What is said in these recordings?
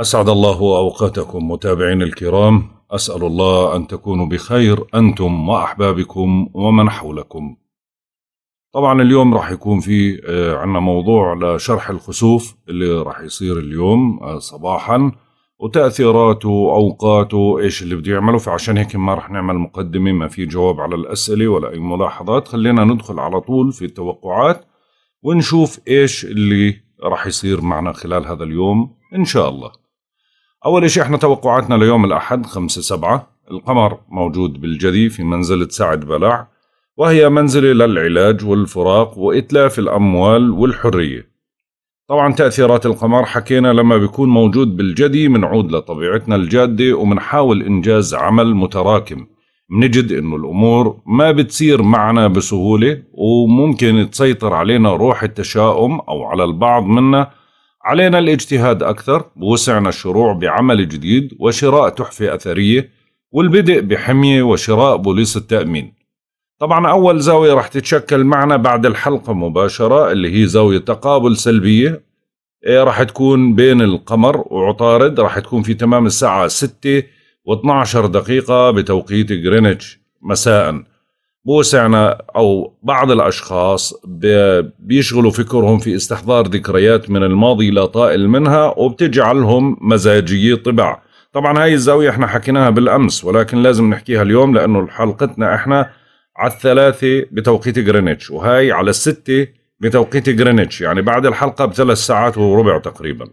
أسعد الله أوقاتكم متابعين الكرام أسأل الله أن تكونوا بخير أنتم وأحبابكم ومن حولكم طبعا اليوم راح يكون في آه، عنا موضوع لشرح الخسوف اللي راح يصير اليوم آه، صباحا وتأثيراته وأوقاته إيش اللي بده يعمله فعشان هيك ما راح نعمل مقدمة ما في جواب على الأسئلة ولا أي ملاحظات خلينا ندخل على طول في التوقعات ونشوف إيش اللي راح يصير معنا خلال هذا اليوم إن شاء الله أول شيء احنا توقعاتنا ليوم الأحد خمسة سبعة القمر موجود بالجدي في منزلة سعد بلع وهي منزلة للعلاج والفراق وإتلاف الأموال والحرية طبعا تأثيرات القمر حكينا لما بيكون موجود بالجدي منعود لطبيعتنا الجادة ومنحاول إنجاز عمل متراكم منجد إنه الأمور ما بتصير معنا بسهولة وممكن تسيطر علينا روح التشاؤم أو على البعض منا علينا الاجتهاد أكثر ووسعنا الشروع بعمل جديد وشراء تحفة أثرية والبدء بحمية وشراء بوليس التأمين طبعا أول زاوية رح تتشكل معنا بعد الحلقة مباشرة اللي هي زاوية تقابل سلبية إيه، رح تكون بين القمر وعطارد رح تكون في تمام الساعة 6 و12 دقيقة بتوقيت غرينتش مساءً بوسعنا أو بعض الأشخاص بيشغلوا فكرهم في استحضار ذكريات من الماضي لا طائل منها وبتجعلهم مزاجية طبع طبعا هاي الزاوية احنا حكيناها بالأمس ولكن لازم نحكيها اليوم لأنه حلقتنا احنا على الثلاثة بتوقيت جرينتش وهاي على الستة بتوقيت جرينتش يعني بعد الحلقة بثلاث ساعات وربع تقريبا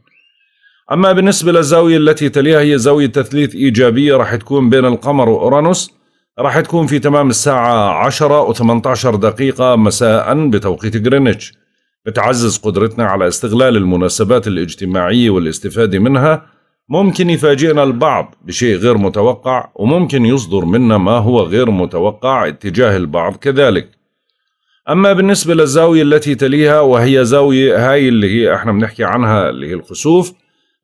أما بالنسبة للزاوية التي تليها هي زاوية تثليث إيجابية راح تكون بين القمر وأورانوس راح تكون في تمام الساعة 10 و18 دقيقة مساء بتوقيت جرينتش بتعزز قدرتنا على استغلال المناسبات الاجتماعية والاستفادة منها ممكن يفاجئنا البعض بشيء غير متوقع وممكن يصدر منا ما هو غير متوقع اتجاه البعض كذلك أما بالنسبة للزاوية التي تليها وهي زاوية هاي اللي هي احنا بنحكي عنها اللي هي الخسوف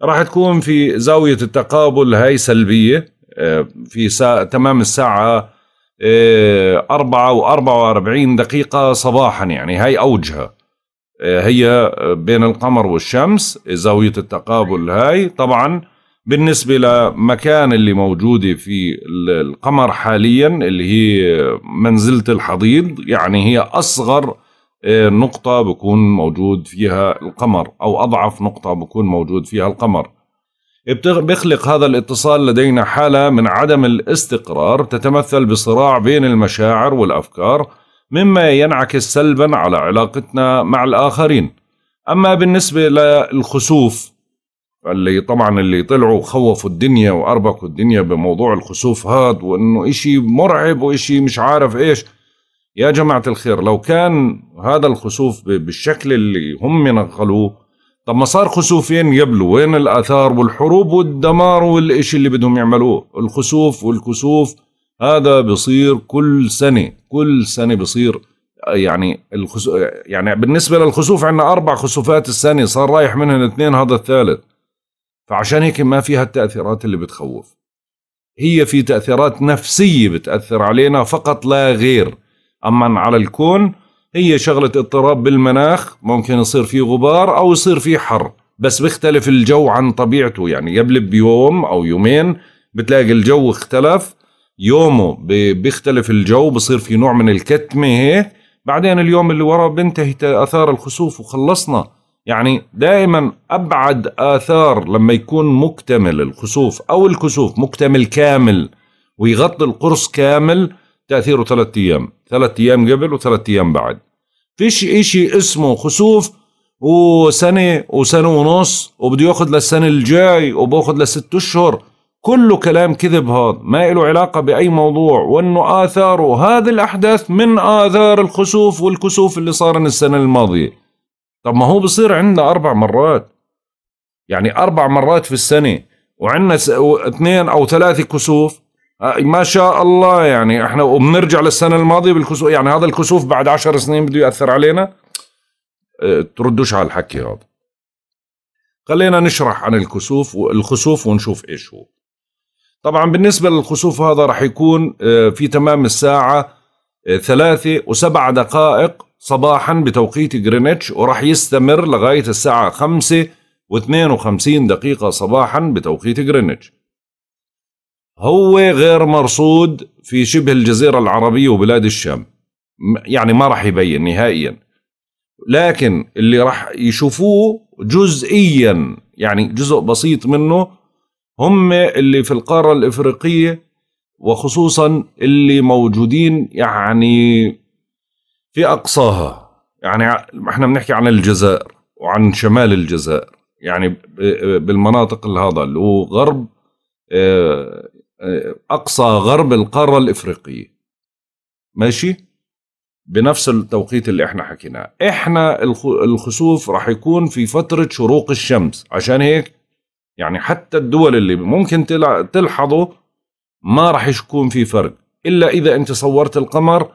راح تكون في زاوية التقابل هاي سلبية آه، في ساعة تمام الساعة آه، أربعة وأربعة وأربعين دقيقة صباحا يعني هاي أوجها آه، هي بين القمر والشمس زاوية التقابل هاي طبعا بالنسبة لمكان اللي موجودة في القمر حاليا اللي هي منزلة الحضيض يعني هي أصغر نقطة بكون موجود فيها القمر أو أضعف نقطة بكون موجود فيها القمر بيخلق هذا الاتصال لدينا حالة من عدم الاستقرار تتمثل بصراع بين المشاعر والأفكار مما ينعكس سلبا على علاقتنا مع الآخرين أما بالنسبة للخسوف اللي طبعا اللي طلعوا خوفوا الدنيا وأربكوا الدنيا بموضوع الخسوف هاد وأنه إشي مرعب وإشي مش عارف إيش يا جماعة الخير لو كان هذا الخسوف بالشكل اللي هم نقلوه طب ما صار خسوفين قبله وين الآثار والحروب والدمار والإشي اللي بدهم يعملوه الخسوف والكسوف هذا بصير كل سنة كل سنة بصير يعني يعني بالنسبة للخسوف عندنا أربع خسوفات السنة صار رايح منهم اثنين هذا الثالث فعشان هيك ما فيها التأثيرات اللي بتخوف هي في تأثيرات نفسية بتأثر علينا فقط لا غير أما على الكون هي شغله اضطراب بالمناخ ممكن يصير في غبار او يصير في حر بس بيختلف الجو عن طبيعته يعني قبل بيوم او يومين بتلاقي الجو اختلف يومه بيختلف الجو بصير في نوع من الكتمه هيك بعدين اليوم اللي وراه بينتهي اثار الخسوف وخلصنا يعني دائما ابعد اثار لما يكون مكتمل الخسوف او الكسوف مكتمل كامل ويغطي القرص كامل تأثيره ثلاثة أيام ثلاثة أيام قبل وثلاثة أيام بعد فيش إشي اسمه خسوف وسنة وسنة ونص وبده ياخذ للسنة الجاي وباخذ لست أشهر كله كلام كذب هذا ما له علاقة بأي موضوع وأنه آثار وهذه الأحداث من آثار الخسوف والكسوف اللي صار السنة الماضية طب ما هو بصير عندنا أربع مرات يعني أربع مرات في السنة وعندنا اثنين أو ثلاثة كسوف ما شاء الله يعني احنا وبنرجع للسنه الماضيه بالكسوف يعني هذا الكسوف بعد عشر سنين بده ياثر علينا آه، تردوش على الحكي هذا خلينا نشرح عن الكسوف الخسوف ونشوف ايش هو طبعا بالنسبة للخسوف هذا رح يكون آه، في تمام الساعة آه، ثلاثة وسبع دقائق صباحا بتوقيت جرينتش ورح يستمر لغاية الساعة خمسة واثنين وخمسين دقيقة صباحا بتوقيت جرينتش هو غير مرصود في شبه الجزيرة العربية وبلاد الشام يعني ما راح يبين نهائيا لكن اللي راح يشوفوه جزئيا يعني جزء بسيط منه هم اللي في القارة الإفريقية وخصوصا اللي موجودين يعني في أقصاها يعني احنا بنحكي عن الجزائر وعن شمال الجزائر يعني بالمناطق هذا اللي هو غرب آه، اقصى غرب القاره الافريقيه ماشي بنفس التوقيت اللي احنا حكيناه احنا الخسوف راح يكون في فتره شروق الشمس عشان هيك يعني حتى الدول اللي ممكن تلحظه ما راح يكون في فرق الا اذا انت صورت القمر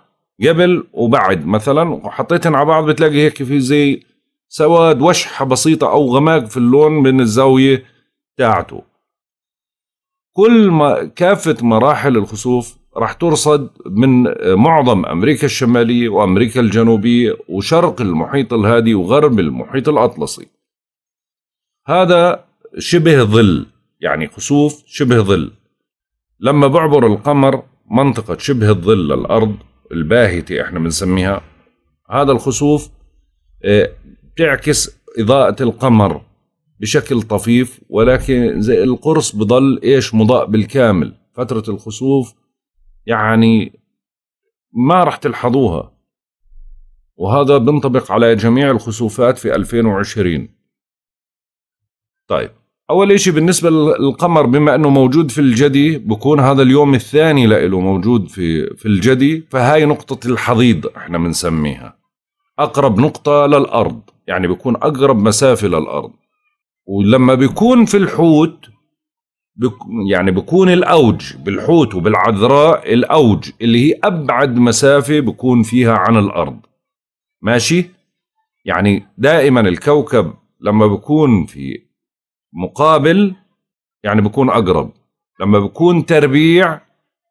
قبل وبعد مثلا وحطيتهم على بعض بتلاقي هيك في زي سواد وشحه بسيطه او غماق في اللون من الزاويه تاعته كل ما كافة مراحل الخسوف راح ترصد من معظم أمريكا الشمالية وأمريكا الجنوبية وشرق المحيط الهادي وغرب المحيط الأطلسي هذا شبه ظل يعني خسوف شبه ظل لما بعبر القمر منطقة شبه الظل للأرض الباهتة احنا بنسميها هذا الخسوف آه، بتعكس إضاءة القمر بشكل طفيف ولكن زي القرص بضل ايش مضاء بالكامل فترة الخسوف يعني ما رح تلحظوها وهذا بنطبق على جميع الخسوفات في 2020 طيب أول شيء بالنسبة للقمر بما أنه موجود في الجدي بكون هذا اليوم الثاني لإله موجود في, في الجدي فهاي نقطة الحضيض احنا بنسميها أقرب نقطة للأرض يعني بكون أقرب مسافة للأرض ولما بيكون في الحوت يعني بيكون الاوج بالحوت وبالعذراء الاوج اللي هي ابعد مسافه بيكون فيها عن الارض ماشي يعني دائما الكوكب لما بيكون في مقابل يعني بيكون اقرب لما بيكون تربيع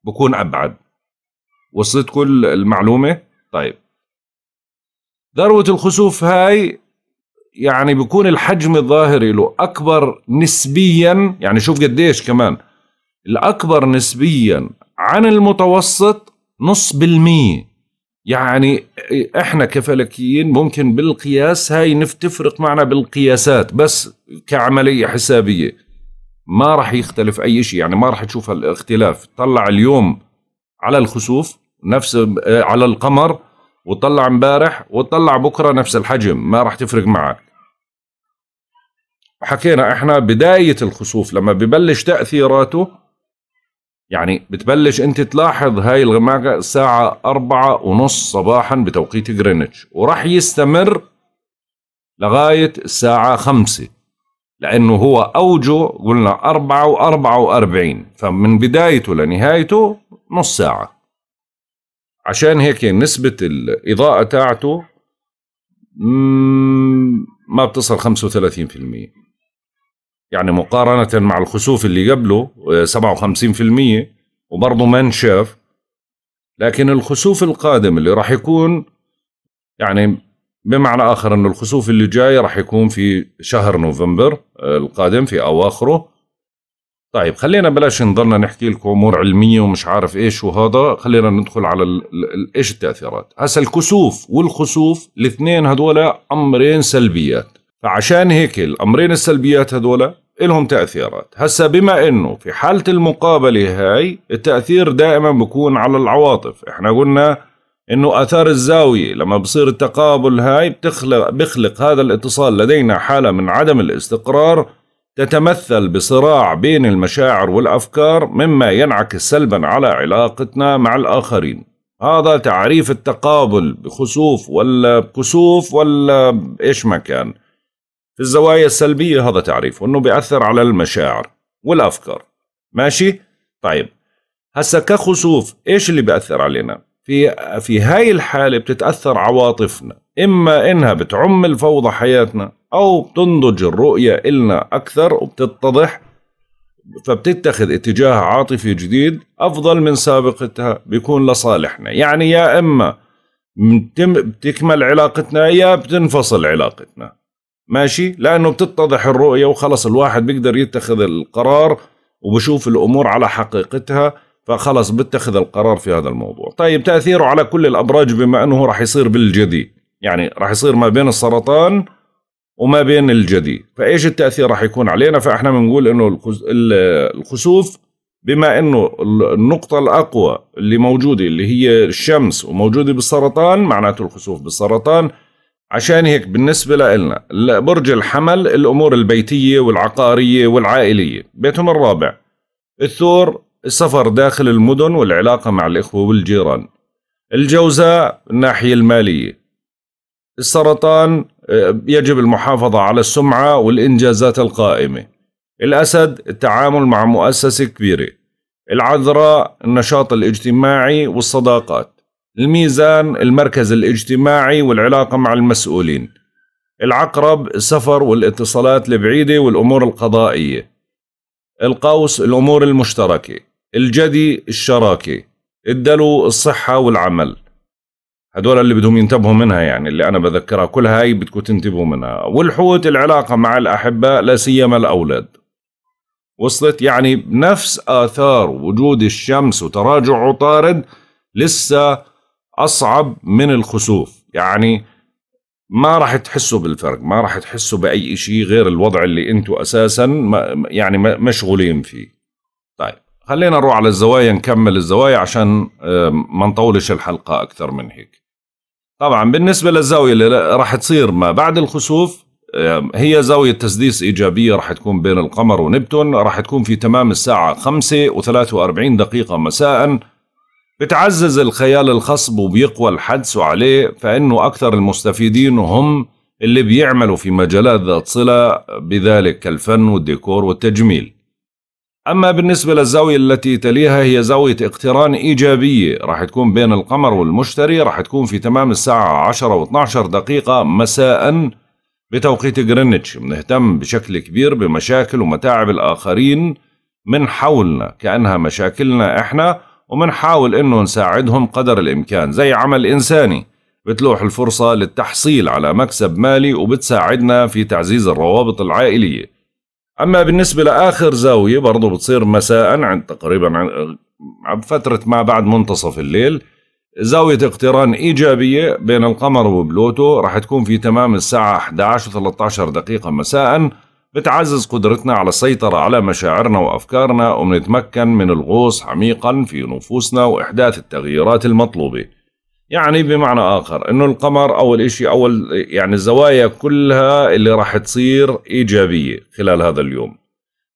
بكون ابعد وصلت كل المعلومه طيب ذروه الخسوف هاي يعني بيكون الحجم الظاهري له أكبر نسبيا يعني شوف قديش كمان الأكبر نسبيا عن المتوسط نص بالمية يعني احنا كفلكيين ممكن بالقياس هاي تفرق معنا بالقياسات بس كعملية حسابية ما راح يختلف اي شيء يعني ما راح تشوف الاختلاف طلع اليوم على الخسوف نفس آه، على القمر وطلع امبارح وطلع بكره نفس الحجم ما راح تفرق معك حكينا احنا بداية الخسوف لما ببلش تأثيراته يعني بتبلش انت تلاحظ هاي الغماقة الساعة أربعة ونص صباحا بتوقيت جرينتش وراح يستمر لغاية الساعة خمسة لأنه هو أوجه قلنا أربعة وأربعة وأربعين فمن بدايته لنهايته نص ساعة عشان هيك يعني نسبة الإضاءة تاعته ما بتصل 35% يعني مقارنة مع الخسوف اللي قبله 57% آه، وبرضه ما انشاف لكن الخسوف القادم اللي راح يكون يعني بمعنى آخر أنه الخسوف اللي جاي راح يكون في شهر نوفمبر آه، القادم في أواخره طيب خلينا بلاش نضلنا نحكي لكم امور علميه ومش عارف ايش وهذا خلينا ندخل على ايش التاثيرات هسا الكسوف والخسوف الاثنين هذول امرين سلبيات فعشان هيك الامرين السلبيات هذول لهم تاثيرات هسا بما انه في حاله المقابله هاي التاثير دائما بكون على العواطف احنا قلنا انه اثار الزاويه لما بصير التقابل هاي بتخلق بخلق هذا الاتصال لدينا حاله من عدم الاستقرار تتمثل بصراع بين المشاعر والأفكار مما ينعكس سلبا على علاقتنا مع الآخرين هذا تعريف التقابل بخسوف ولا بكسوف ولا إيش ما كان في الزوايا السلبية هذا تعريف أنه بيأثر على المشاعر والأفكار ماشي؟ طيب هسا كخسوف إيش اللي بيأثر علينا؟ في في هاي الحاله بتتاثر عواطفنا اما انها بتعم الفوضى حياتنا او بتنضج الرؤيه النا اكثر وبتتضح فبتتخذ اتجاه عاطفي جديد افضل من سابقتها بيكون لصالحنا يعني يا اما بتكمل علاقتنا يا بتنفصل علاقتنا ماشي لانه بتتضح الرؤيه وخلص الواحد بيقدر يتخذ القرار وبشوف الامور على حقيقتها فخلص بتخذ القرار في هذا الموضوع طيب تأثيره على كل الأبراج بما أنه راح يصير بالجدي يعني راح يصير ما بين السرطان وما بين الجدي فإيش التأثير راح يكون علينا فإحنا بنقول أنه الخسوف بما أنه النقطة الأقوى اللي موجودة اللي هي الشمس وموجودة بالسرطان معناته الخسوف بالسرطان عشان هيك بالنسبة لنا برج الحمل الأمور البيتية والعقارية والعائلية بيتهم الرابع الثور السفر داخل المدن والعلاقة مع الإخوة والجيران الجوزاء الناحية المالية السرطان آه، يجب المحافظة على السمعة والإنجازات القائمة الأسد التعامل مع مؤسسة كبيرة العذراء النشاط الاجتماعي والصداقات الميزان المركز الاجتماعي والعلاقة مع المسؤولين العقرب السفر والاتصالات البعيدة والأمور القضائية القوس الأمور المشتركة الجدي الشراكة الدلو الصحة والعمل هدول اللي بدهم ينتبهوا منها يعني اللي أنا بذكرها كل هاي بدكم تنتبهوا منها والحوت العلاقة مع الأحباء لا سيما الأولاد وصلت يعني نفس آثار وجود الشمس وتراجع عطارد لسه أصعب من الخسوف يعني ما راح تحسوا بالفرق ما راح تحسوا بأي شيء غير الوضع اللي أنتوا أساسا يعني مشغولين فيه خلينا نروح على الزوايا نكمل الزوايا عشان ما نطولش الحلقة أكثر من هيك طبعا بالنسبة للزاوية اللي راح تصير ما بعد الخسوف هي زاوية تسديس إيجابية راح تكون بين القمر ونبتون راح تكون في تمام الساعة 5 و43 دقيقة مساء بتعزز الخيال الخصب وبيقوى الحدس عليه فإنه أكثر المستفيدين هم اللي بيعملوا في مجالات ذات صلة بذلك كالفن والديكور والتجميل أما بالنسبة للزاوية التي تليها هي زاوية اقتران إيجابية راح تكون بين القمر والمشتري راح تكون في تمام الساعة 10 و 12 دقيقة مساء بتوقيت جرينتش بنهتم بشكل كبير بمشاكل ومتاعب الآخرين من حولنا كأنها مشاكلنا إحنا ومنحاول إنه نساعدهم قدر الإمكان زي عمل إنساني بتلوح الفرصة للتحصيل على مكسب مالي وبتساعدنا في تعزيز الروابط العائلية أما بالنسبة لآخر زاوية برضو بتصير مساء عند تقريبا عند فترة ما بعد منتصف الليل زاوية اقتران إيجابية بين القمر وبلوتو راح تكون في تمام الساعة 11 و13 دقيقة مساء بتعزز قدرتنا على السيطرة على مشاعرنا وأفكارنا ونتمكن من الغوص عميقا في نفوسنا وإحداث التغييرات المطلوبة يعني بمعنى آخر أنه القمر أول إشي أول يعني الزوايا كلها اللي راح تصير إيجابية خلال هذا اليوم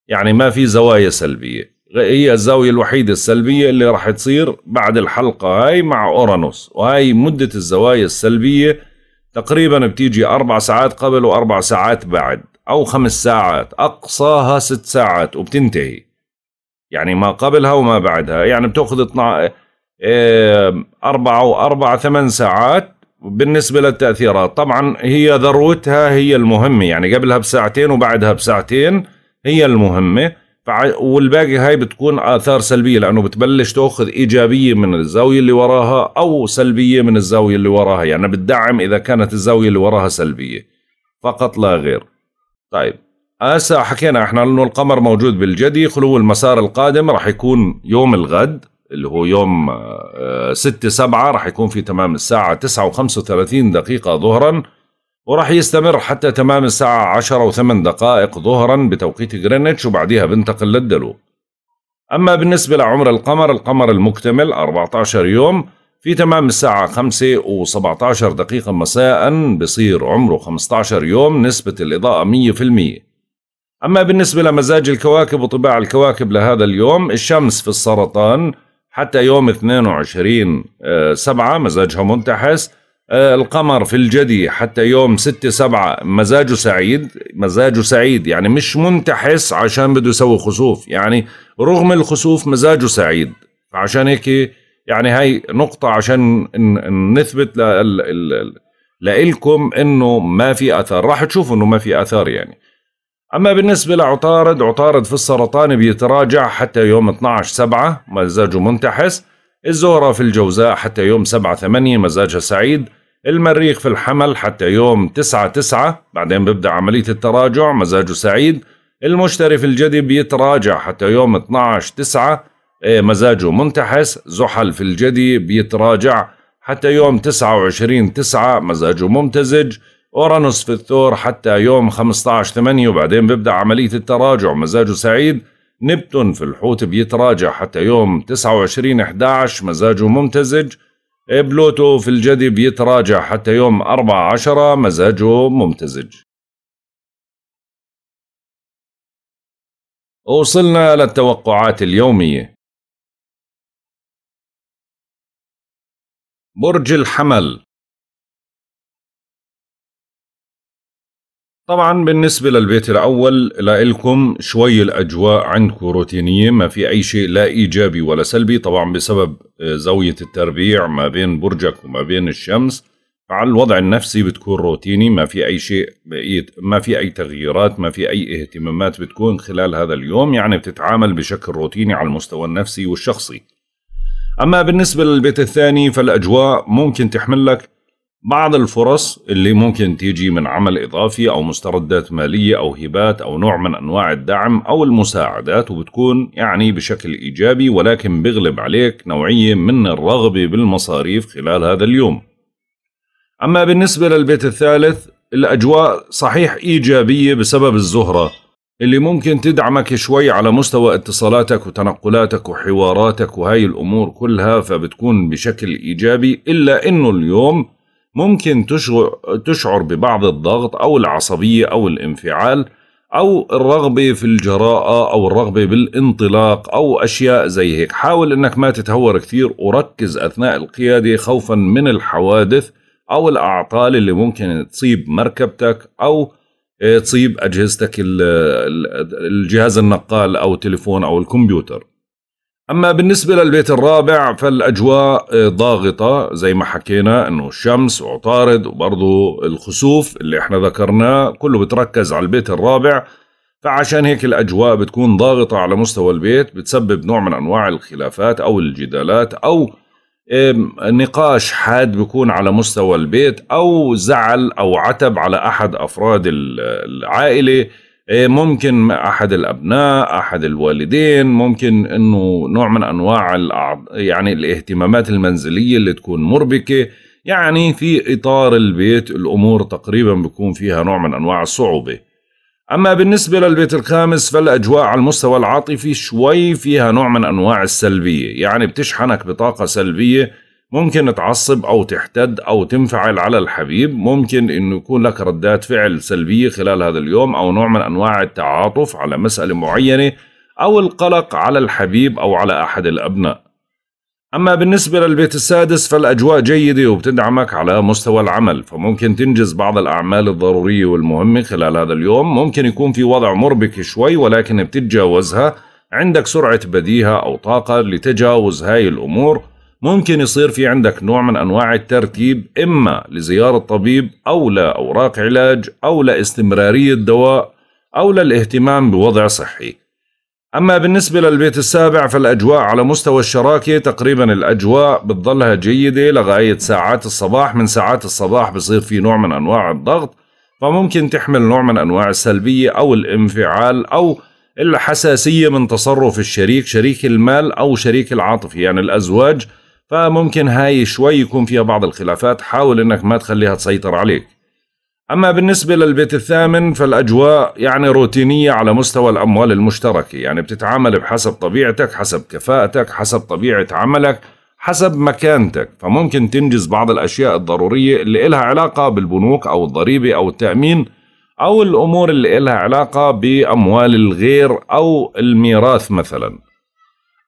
يعني ما في زوايا سلبية هي الزاوية الوحيدة السلبية اللي راح تصير بعد الحلقة هاي مع أورانوس وهاي مدة الزوايا السلبية تقريبا بتيجي أربع ساعات قبل وأربع ساعات بعد أو خمس ساعات أقصاها ست ساعات وبتنتهي يعني ما قبلها وما بعدها يعني بتاخذ 12 آه، أربعة وأربعة ثمان ساعات بالنسبة للتأثيرات طبعا هي ذروتها هي المهمة يعني قبلها بساعتين وبعدها بساعتين هي المهمة والباقي هاي بتكون آثار سلبية لأنه بتبلش تأخذ إيجابية من الزاوية اللي وراها أو سلبية من الزاوية اللي وراها يعني بتدعم إذا كانت الزاوية اللي وراها سلبية فقط لا غير طيب هسه حكينا احنا انه القمر موجود بالجدي خلو المسار القادم راح يكون يوم الغد اللي هو يوم 6 آه، 7 راح يكون في تمام الساعة 9 و35 دقيقة ظهرا وراح يستمر حتى تمام الساعة 10 و8 دقائق ظهرا بتوقيت جرينتش وبعديها بنتقل للدلو أما بالنسبة لعمر القمر القمر المكتمل 14 يوم في تمام الساعة 5 و17 دقيقة مساء بصير عمره 15 يوم نسبة الإضاءة 100% أما بالنسبة لمزاج الكواكب وطباع الكواكب لهذا اليوم الشمس في السرطان حتى يوم 22 7 آه، مزاجها منتحس آه، القمر في الجدي حتى يوم 6 7 مزاجه سعيد مزاجه سعيد يعني مش منتحس عشان بده يسوي خسوف يعني رغم الخسوف مزاجه سعيد فعشان هيك يعني هاي نقطة عشان نثبت لإلكم انه ما في اثار راح تشوفوا انه ما في اثار يعني أما بالنسبة لعطارد عطارد في السرطان بيتراجع حتى يوم 12 7 مزاجه منتحس الزهرة في الجوزاء حتى يوم 7 8 مزاجها سعيد المريخ في الحمل حتى يوم 9 9 بعدين بيبدأ عملية التراجع مزاجه سعيد المشتري في الجدي بيتراجع حتى يوم 12 9 إيه، مزاجه منتحس زحل في الجدي بيتراجع حتى يوم 29 9 مزاجه ممتزج أورانوس في الثور حتى يوم 15 8 وبعدين بيبدأ عملية التراجع مزاجه سعيد نبتون في الحوت بيتراجع حتى يوم 29 11 مزاجه ممتزج بلوتو في الجدي بيتراجع حتى يوم 4 10 مزاجه ممتزج وصلنا للتوقعات اليومية برج الحمل طبعا بالنسبة للبيت الأول لإلكم شوي الأجواء عندكم روتينية ما في أي شيء لا إيجابي ولا سلبي طبعا بسبب آه، زاوية التربيع ما بين برجك وما بين الشمس على الوضع النفسي بتكون روتيني ما في أي شيء ما في أي تغييرات ما في أي اهتمامات بتكون خلال هذا اليوم يعني بتتعامل بشكل روتيني على المستوى النفسي والشخصي أما بالنسبة للبيت الثاني فالأجواء ممكن تحمل لك بعض الفرص اللي ممكن تيجي من عمل إضافي أو مستردات مالية أو هبات أو نوع من أنواع الدعم أو المساعدات وبتكون يعني بشكل إيجابي ولكن بغلب عليك نوعية من الرغبة بالمصاريف خلال هذا اليوم أما بالنسبة للبيت الثالث الأجواء صحيح إيجابية بسبب الزهرة اللي ممكن تدعمك شوي على مستوى اتصالاتك وتنقلاتك وحواراتك وهاي الأمور كلها فبتكون بشكل إيجابي إلا إنه اليوم ممكن تشعر ببعض الضغط أو العصبية أو الانفعال أو الرغبة في الجراءة أو الرغبة بالانطلاق أو أشياء زي هيك حاول أنك ما تتهور كثير وركز أثناء القيادة خوفا من الحوادث أو الأعطال اللي ممكن تصيب مركبتك أو آه، تصيب أجهزتك الجهاز النقال أو التليفون أو الكمبيوتر أما بالنسبة للبيت الرابع فالأجواء آه، ضاغطة زي ما حكينا أنه الشمس وعطارد وبرضه الخسوف اللي احنا ذكرناه كله بتركز على البيت الرابع فعشان هيك الأجواء بتكون ضاغطة على مستوى البيت بتسبب نوع من أنواع الخلافات أو الجدالات أو نقاش حاد بيكون على مستوى البيت أو زعل أو عتب على أحد أفراد العائلة إيه، ممكن احد الابناء احد الوالدين ممكن انه نوع من انواع يعني الاهتمامات المنزليه اللي تكون مربكه يعني في اطار البيت الامور تقريبا بيكون فيها نوع من انواع الصعوبه اما بالنسبه للبيت الخامس فالاجواء على المستوى العاطفي شوي فيها نوع من انواع السلبيه يعني بتشحنك بطاقه سلبيه ممكن تعصب أو تحتد أو تنفعل على الحبيب ممكن أنه يكون لك ردات فعل سلبية خلال هذا اليوم أو نوع من أنواع التعاطف على مسألة معينة أو القلق على الحبيب أو على أحد الأبناء أما بالنسبة للبيت السادس فالأجواء جيدة وبتدعمك على مستوى العمل فممكن تنجز بعض الأعمال الضرورية والمهمة خلال هذا اليوم ممكن يكون في وضع مربك شوي ولكن بتتجاوزها عندك سرعة بديهة أو طاقة لتجاوز هاي الأمور ممكن يصير في عندك نوع من أنواع الترتيب إما لزيارة طبيب أو لأوراق علاج أو لاستمرارية دواء أو للاهتمام بوضع صحي أما بالنسبة للبيت السابع فالأجواء على مستوى الشراكة تقريبا الأجواء بتضلها جيدة لغاية ساعات الصباح من ساعات الصباح بصير في نوع من أنواع الضغط فممكن تحمل نوع من أنواع السلبية أو الانفعال أو الحساسية من تصرف الشريك شريك المال أو شريك العاطفي يعني الأزواج فممكن هاي شوي يكون فيها بعض الخلافات حاول انك ما تخليها تسيطر عليك اما بالنسبة للبيت الثامن فالاجواء يعني روتينية على مستوى الاموال المشتركة يعني بتتعامل بحسب طبيعتك حسب كفاءتك حسب طبيعة عملك حسب مكانتك فممكن تنجز بعض الاشياء الضرورية اللي إلها علاقة بالبنوك او الضريبة او التأمين او الامور اللي إلها علاقة باموال الغير او الميراث مثلاً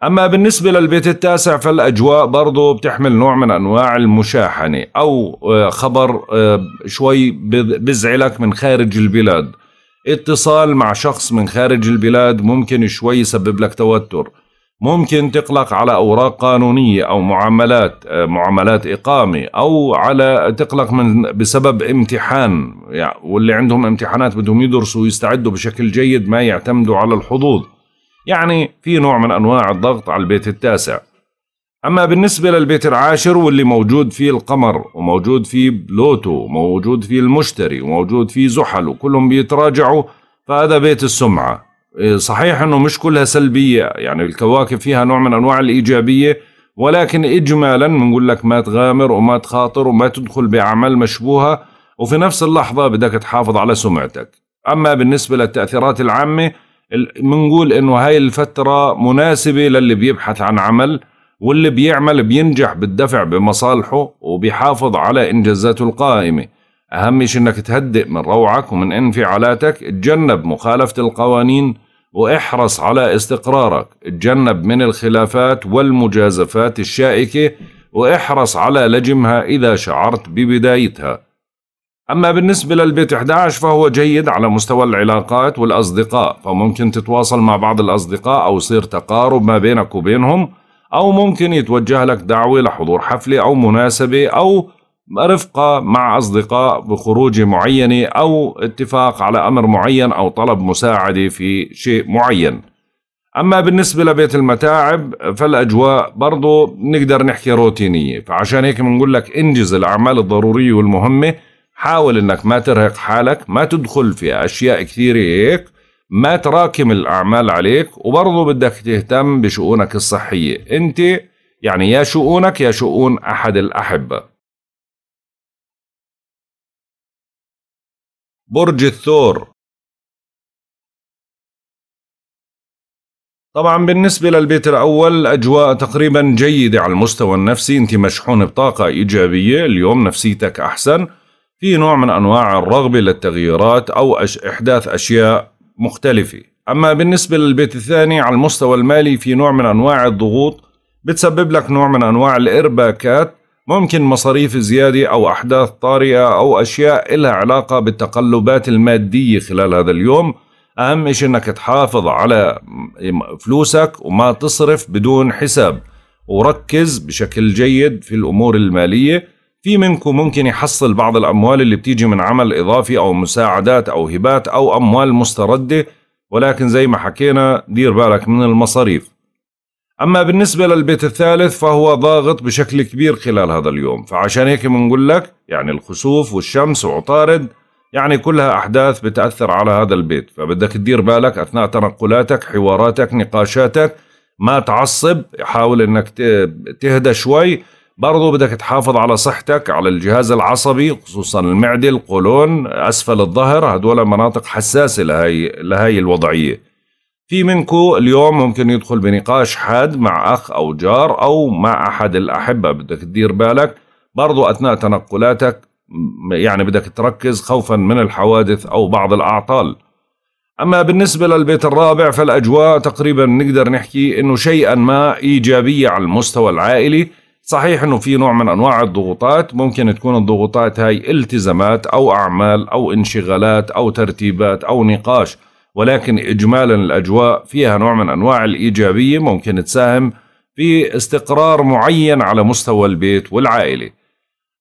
أما بالنسبة للبيت التاسع فالأجواء برضه بتحمل نوع من أنواع المشاحنة أو آه، خبر آه، شوي بزعلك من خارج البلاد اتصال مع شخص من خارج البلاد ممكن شوي يسبب لك توتر ممكن تقلق على أوراق قانونية أو معاملات آه، معاملات إقامة أو على تقلق من بسبب امتحان يعني واللي عندهم امتحانات بدهم يدرسوا ويستعدوا بشكل جيد ما يعتمدوا على الحظوظ يعني في نوع من أنواع الضغط على البيت التاسع أما بالنسبة للبيت العاشر واللي موجود فيه القمر وموجود فيه بلوتو وموجود فيه المشتري وموجود فيه زحل وكلهم بيتراجعوا فهذا بيت السمعة إيه، صحيح أنه مش كلها سلبية يعني الكواكب فيها نوع من أنواع الإيجابية ولكن إجمالا بنقول لك ما تغامر وما تخاطر وما تدخل بأعمال مشبوهة وفي نفس اللحظة بدك تحافظ على سمعتك أما بالنسبة للتأثيرات العامة بنقول انه هاي الفتره مناسبه للي بيبحث عن عمل واللي بيعمل بينجح بالدفع بمصالحه وبيحافظ على انجازاته القائمه اهم شيء انك تهدئ من روعك ومن انفعالاتك تجنب مخالفه القوانين واحرص على استقرارك تجنب من الخلافات والمجازفات الشائكه واحرص على لجمها اذا شعرت ببدايتها أما بالنسبة للبيت 11 فهو جيد على مستوى العلاقات والأصدقاء فممكن تتواصل مع بعض الأصدقاء أو يصير تقارب ما بينك وبينهم أو ممكن يتوجه لك دعوة لحضور حفلة أو مناسبة أو رفقة مع أصدقاء بخروج معينة أو اتفاق على أمر معين أو طلب مساعدة في شيء معين أما بالنسبة لبيت المتاعب فالأجواء برضو نقدر نحكي روتينية فعشان هيك بنقول لك انجز الأعمال الضرورية والمهمة حاول انك ما ترهق حالك ما تدخل في اشياء كثيره هيك ما تراكم الاعمال عليك وبرضه بدك تهتم بشؤونك الصحيه انت يعني يا شؤونك يا شؤون احد الاحبه برج الثور طبعا بالنسبة للبيت الأول الأجواء تقريبا جيدة على المستوى النفسي أنت مشحون بطاقة إيجابية اليوم نفسيتك أحسن في نوع من أنواع الرغبة للتغييرات أو إحداث أشياء مختلفة أما بالنسبة للبيت الثاني على المستوى المالي في نوع من أنواع الضغوط بتسبب لك نوع من أنواع الإرباكات ممكن مصاريف زيادة أو أحداث طارئة أو أشياء إلها علاقة بالتقلبات المادية خلال هذا اليوم أهم شيء أنك تحافظ على فلوسك وما تصرف بدون حساب وركز بشكل جيد في الأمور المالية في منكم ممكن يحصل بعض الأموال اللي بتيجي من عمل إضافي أو مساعدات أو هبات أو أموال مستردة ولكن زي ما حكينا دير بالك من المصاريف أما بالنسبة للبيت الثالث فهو ضاغط بشكل كبير خلال هذا اليوم فعشان هيك بنقول لك يعني الخسوف والشمس وعطارد يعني كلها أحداث بتأثر على هذا البيت فبدك تدير بالك أثناء تنقلاتك حواراتك نقاشاتك ما تعصب حاول أنك تهدى شوي برضو بدك تحافظ على صحتك على الجهاز العصبي خصوصا المعدة القولون أسفل الظهر هدول مناطق حساسة لهي, لهي الوضعية في منكو اليوم ممكن يدخل بنقاش حاد مع أخ أو جار أو مع أحد الأحبة بدك تدير بالك برضو أثناء تنقلاتك يعني بدك تركز خوفا من الحوادث أو بعض الأعطال أما بالنسبة للبيت الرابع فالأجواء تقريبا نقدر نحكي أنه شيئا ما إيجابية على المستوى العائلي صحيح انه في نوع من انواع الضغوطات ممكن تكون الضغوطات هاي التزامات او اعمال او انشغالات او ترتيبات او نقاش ولكن اجمالا الاجواء فيها نوع من انواع الايجابيه ممكن تساهم في استقرار معين على مستوى البيت والعائله.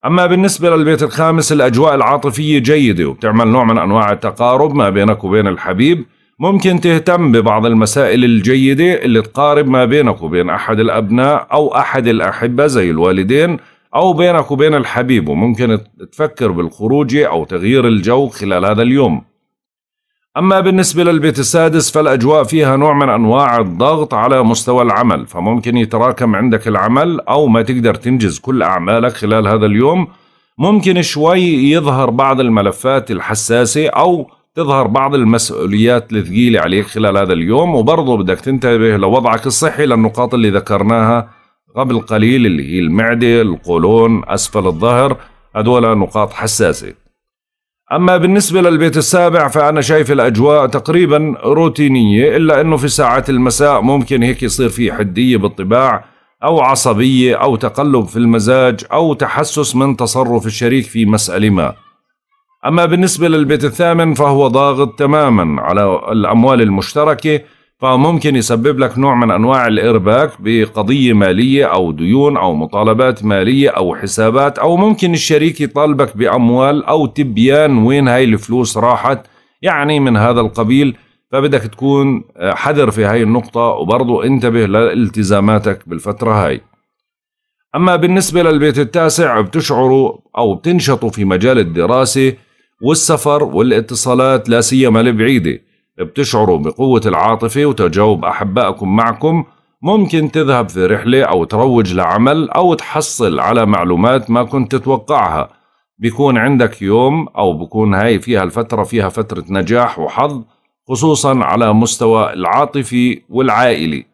اما بالنسبه للبيت الخامس الاجواء العاطفيه جيده وبتعمل نوع من انواع التقارب ما بينك وبين الحبيب ممكن تهتم ببعض المسائل الجيدة اللي تقارب ما بينك وبين أحد الأبناء أو أحد الأحبة زي الوالدين أو بينك وبين الحبيب وممكن تفكر بالخروج أو تغيير الجو خلال هذا اليوم أما بالنسبة للبيت السادس فالأجواء فيها نوع من أنواع الضغط على مستوى العمل فممكن يتراكم عندك العمل أو ما تقدر تنجز كل أعمالك خلال هذا اليوم ممكن شوي يظهر بعض الملفات الحساسة أو تظهر بعض المسؤوليات الثقيلة عليك خلال هذا اليوم وبرضه بدك تنتبه لوضعك الصحي للنقاط اللي ذكرناها قبل قليل اللي هي المعدة القولون أسفل الظهر هدول نقاط حساسة أما بالنسبة للبيت السابع فأنا شايف الأجواء تقريبا روتينية إلا أنه في ساعات المساء ممكن هيك يصير في حدية بالطباع أو عصبية أو تقلب في المزاج أو تحسس من تصرف الشريك في مسألة ما أما بالنسبة للبيت الثامن فهو ضاغط تماما على الأموال المشتركة فممكن يسبب لك نوع من أنواع الإرباك بقضية مالية أو ديون أو مطالبات مالية أو حسابات أو ممكن الشريك يطالبك بأموال أو تبيان وين هاي الفلوس راحت يعني من هذا القبيل فبدك تكون آه، حذر في هاي النقطة وبرضو انتبه لالتزاماتك بالفترة هاي أما بالنسبة للبيت التاسع بتشعروا أو بتنشطوا في مجال الدراسة والسفر والاتصالات لا سيما البعيدة بتشعروا بقوة العاطفة وتجاوب أحبائكم معكم ممكن تذهب في رحلة أو تروج لعمل أو تحصل على معلومات ما كنت تتوقعها بيكون عندك يوم أو بكون هاي فيها الفترة فيها فترة نجاح وحظ خصوصا على مستوى العاطفي والعائلي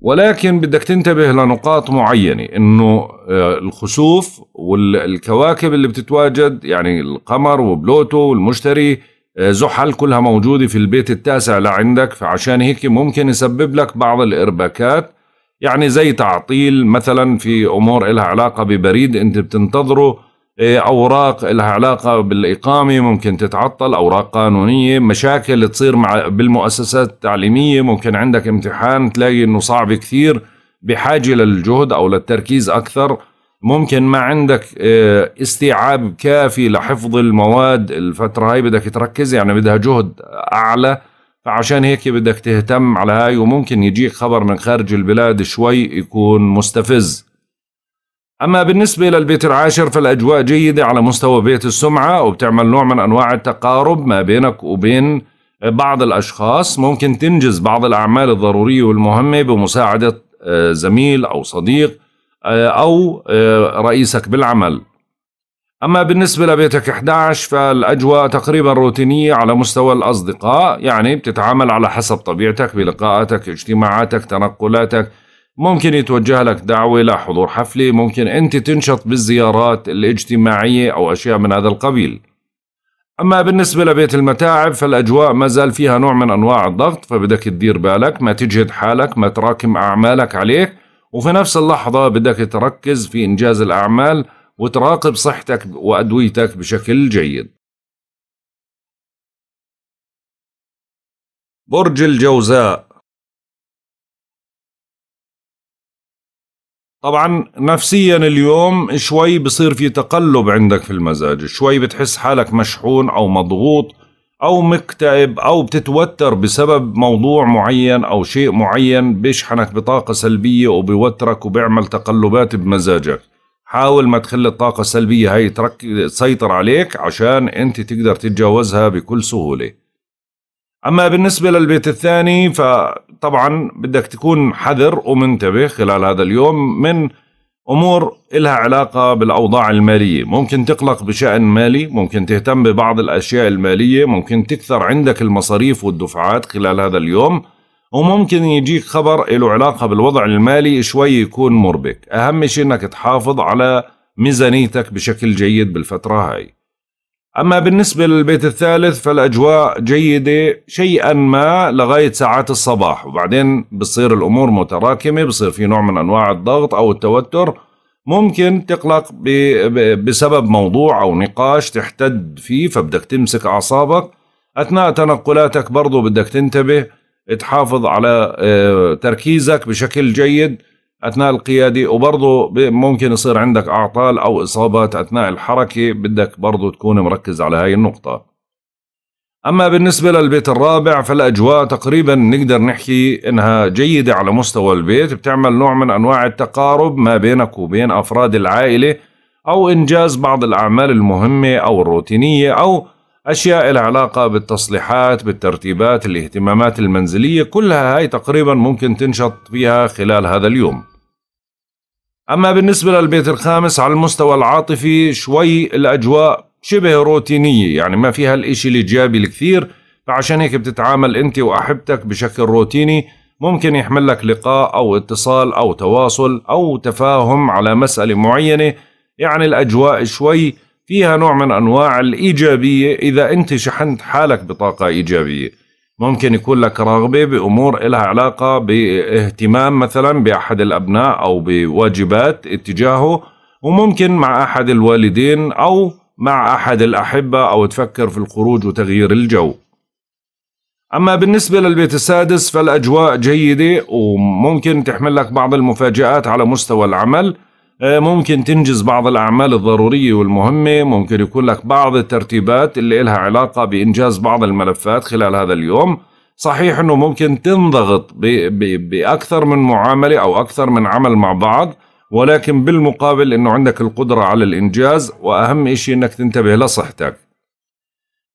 ولكن بدك تنتبه لنقاط معينة انه آه، الخسوف والكواكب اللي بتتواجد يعني القمر وبلوتو والمشتري آه، زحل كلها موجودة في البيت التاسع لعندك فعشان هيك ممكن يسبب لك بعض الارباكات يعني زي تعطيل مثلا في امور لها علاقة ببريد انت بتنتظره إيه، اوراق لها علاقه بالاقامه ممكن تتعطل اوراق قانونيه مشاكل تصير مع بالمؤسسات التعليميه ممكن عندك امتحان تلاقي انه صعب كثير بحاجه للجهد او للتركيز اكثر ممكن ما عندك إيه، استيعاب كافي لحفظ المواد الفتره هاي بدك تركز يعني بدها جهد اعلى فعشان هيك بدك تهتم على هاي وممكن يجيك خبر من خارج البلاد شوي يكون مستفز أما بالنسبة للبيت العاشر فالأجواء جيدة على مستوى بيت السمعة وبتعمل نوع من أنواع التقارب ما بينك وبين بعض الأشخاص ممكن تنجز بعض الأعمال الضرورية والمهمة بمساعدة آه، زميل أو صديق آه، أو آه، رئيسك بالعمل أما بالنسبة لبيتك 11 فالأجواء تقريبا روتينية على مستوى الأصدقاء يعني بتتعامل على حسب طبيعتك بلقاءاتك اجتماعاتك تنقلاتك ممكن يتوجه لك دعوة لحضور حفلة ممكن أنت تنشط بالزيارات الاجتماعية أو أشياء من هذا القبيل أما بالنسبة لبيت المتاعب فالأجواء ما زال فيها نوع من أنواع الضغط فبدك تدير بالك ما تجهد حالك ما تراكم أعمالك عليك وفي نفس اللحظة بدك تركز في إنجاز الأعمال وتراقب صحتك وأدويتك بشكل جيد برج الجوزاء طبعا نفسيا اليوم شوي بصير في تقلب عندك في المزاج شوي بتحس حالك مشحون أو مضغوط أو مكتئب أو بتتوتر بسبب موضوع معين أو شيء معين بيشحنك بطاقة سلبية وبيوترك وبيعمل تقلبات بمزاجك حاول ما تخلي الطاقة السلبية هاي تسيطر عليك عشان أنت تقدر تتجاوزها بكل سهولة اما بالنسبه للبيت الثاني فطبعا بدك تكون حذر ومنتبه خلال هذا اليوم من امور لها علاقه بالاوضاع الماليه، ممكن تقلق بشان مالي، ممكن تهتم ببعض الاشياء الماليه، ممكن تكثر عندك المصاريف والدفعات خلال هذا اليوم، وممكن يجيك خبر له علاقه بالوضع المالي شوي يكون مربك، اهم شيء انك تحافظ على ميزانيتك بشكل جيد بالفتره هاي. أما بالنسبة للبيت الثالث فالأجواء جيدة شيئا ما لغاية ساعات الصباح وبعدين بصير الأمور متراكمة بصير في نوع من أنواع الضغط أو التوتر ممكن تقلق بسبب موضوع أو نقاش تحتد فيه فبدك تمسك أعصابك أثناء تنقلاتك برضو بدك تنتبه تحافظ على آه، تركيزك بشكل جيد اثناء القياده وبرضه ممكن يصير عندك اعطال او اصابات اثناء الحركه بدك برضه تكون مركز على هاي النقطه اما بالنسبه للبيت الرابع فالاجواء تقريبا نقدر نحكي انها جيده على مستوى البيت بتعمل نوع من انواع التقارب ما بينك وبين افراد العائله او انجاز بعض الاعمال المهمه او الروتينيه او أشياء لها علاقة بالتصليحات بالترتيبات الاهتمامات المنزلية كلها هاي تقريبا ممكن تنشط فيها خلال هذا اليوم أما بالنسبة للبيت الخامس على المستوى العاطفي شوي الأجواء شبه روتينية يعني ما فيها الإشي الإيجابي الكثير فعشان هيك بتتعامل أنت وأحبتك بشكل روتيني ممكن يحمل لك لقاء أو اتصال أو تواصل أو تفاهم على مسألة معينة يعني الأجواء شوي فيها نوع من أنواع الإيجابية إذا أنت شحنت حالك بطاقة إيجابية ممكن يكون لك رغبة بأمور إلها علاقة باهتمام مثلا بأحد الأبناء أو بواجبات اتجاهه وممكن مع أحد الوالدين أو مع أحد الأحبة أو تفكر في الخروج وتغيير الجو أما بالنسبة للبيت السادس فالأجواء جيدة وممكن تحمل لك بعض المفاجآت على مستوى العمل آه، ممكن تنجز بعض الأعمال الضرورية والمهمة ممكن يكون لك بعض الترتيبات اللي إلها علاقة بإنجاز بعض الملفات خلال هذا اليوم صحيح أنه ممكن تنضغط بأكثر من معاملة أو أكثر من عمل مع بعض ولكن بالمقابل أنه عندك القدرة على الإنجاز وأهم شيء أنك تنتبه لصحتك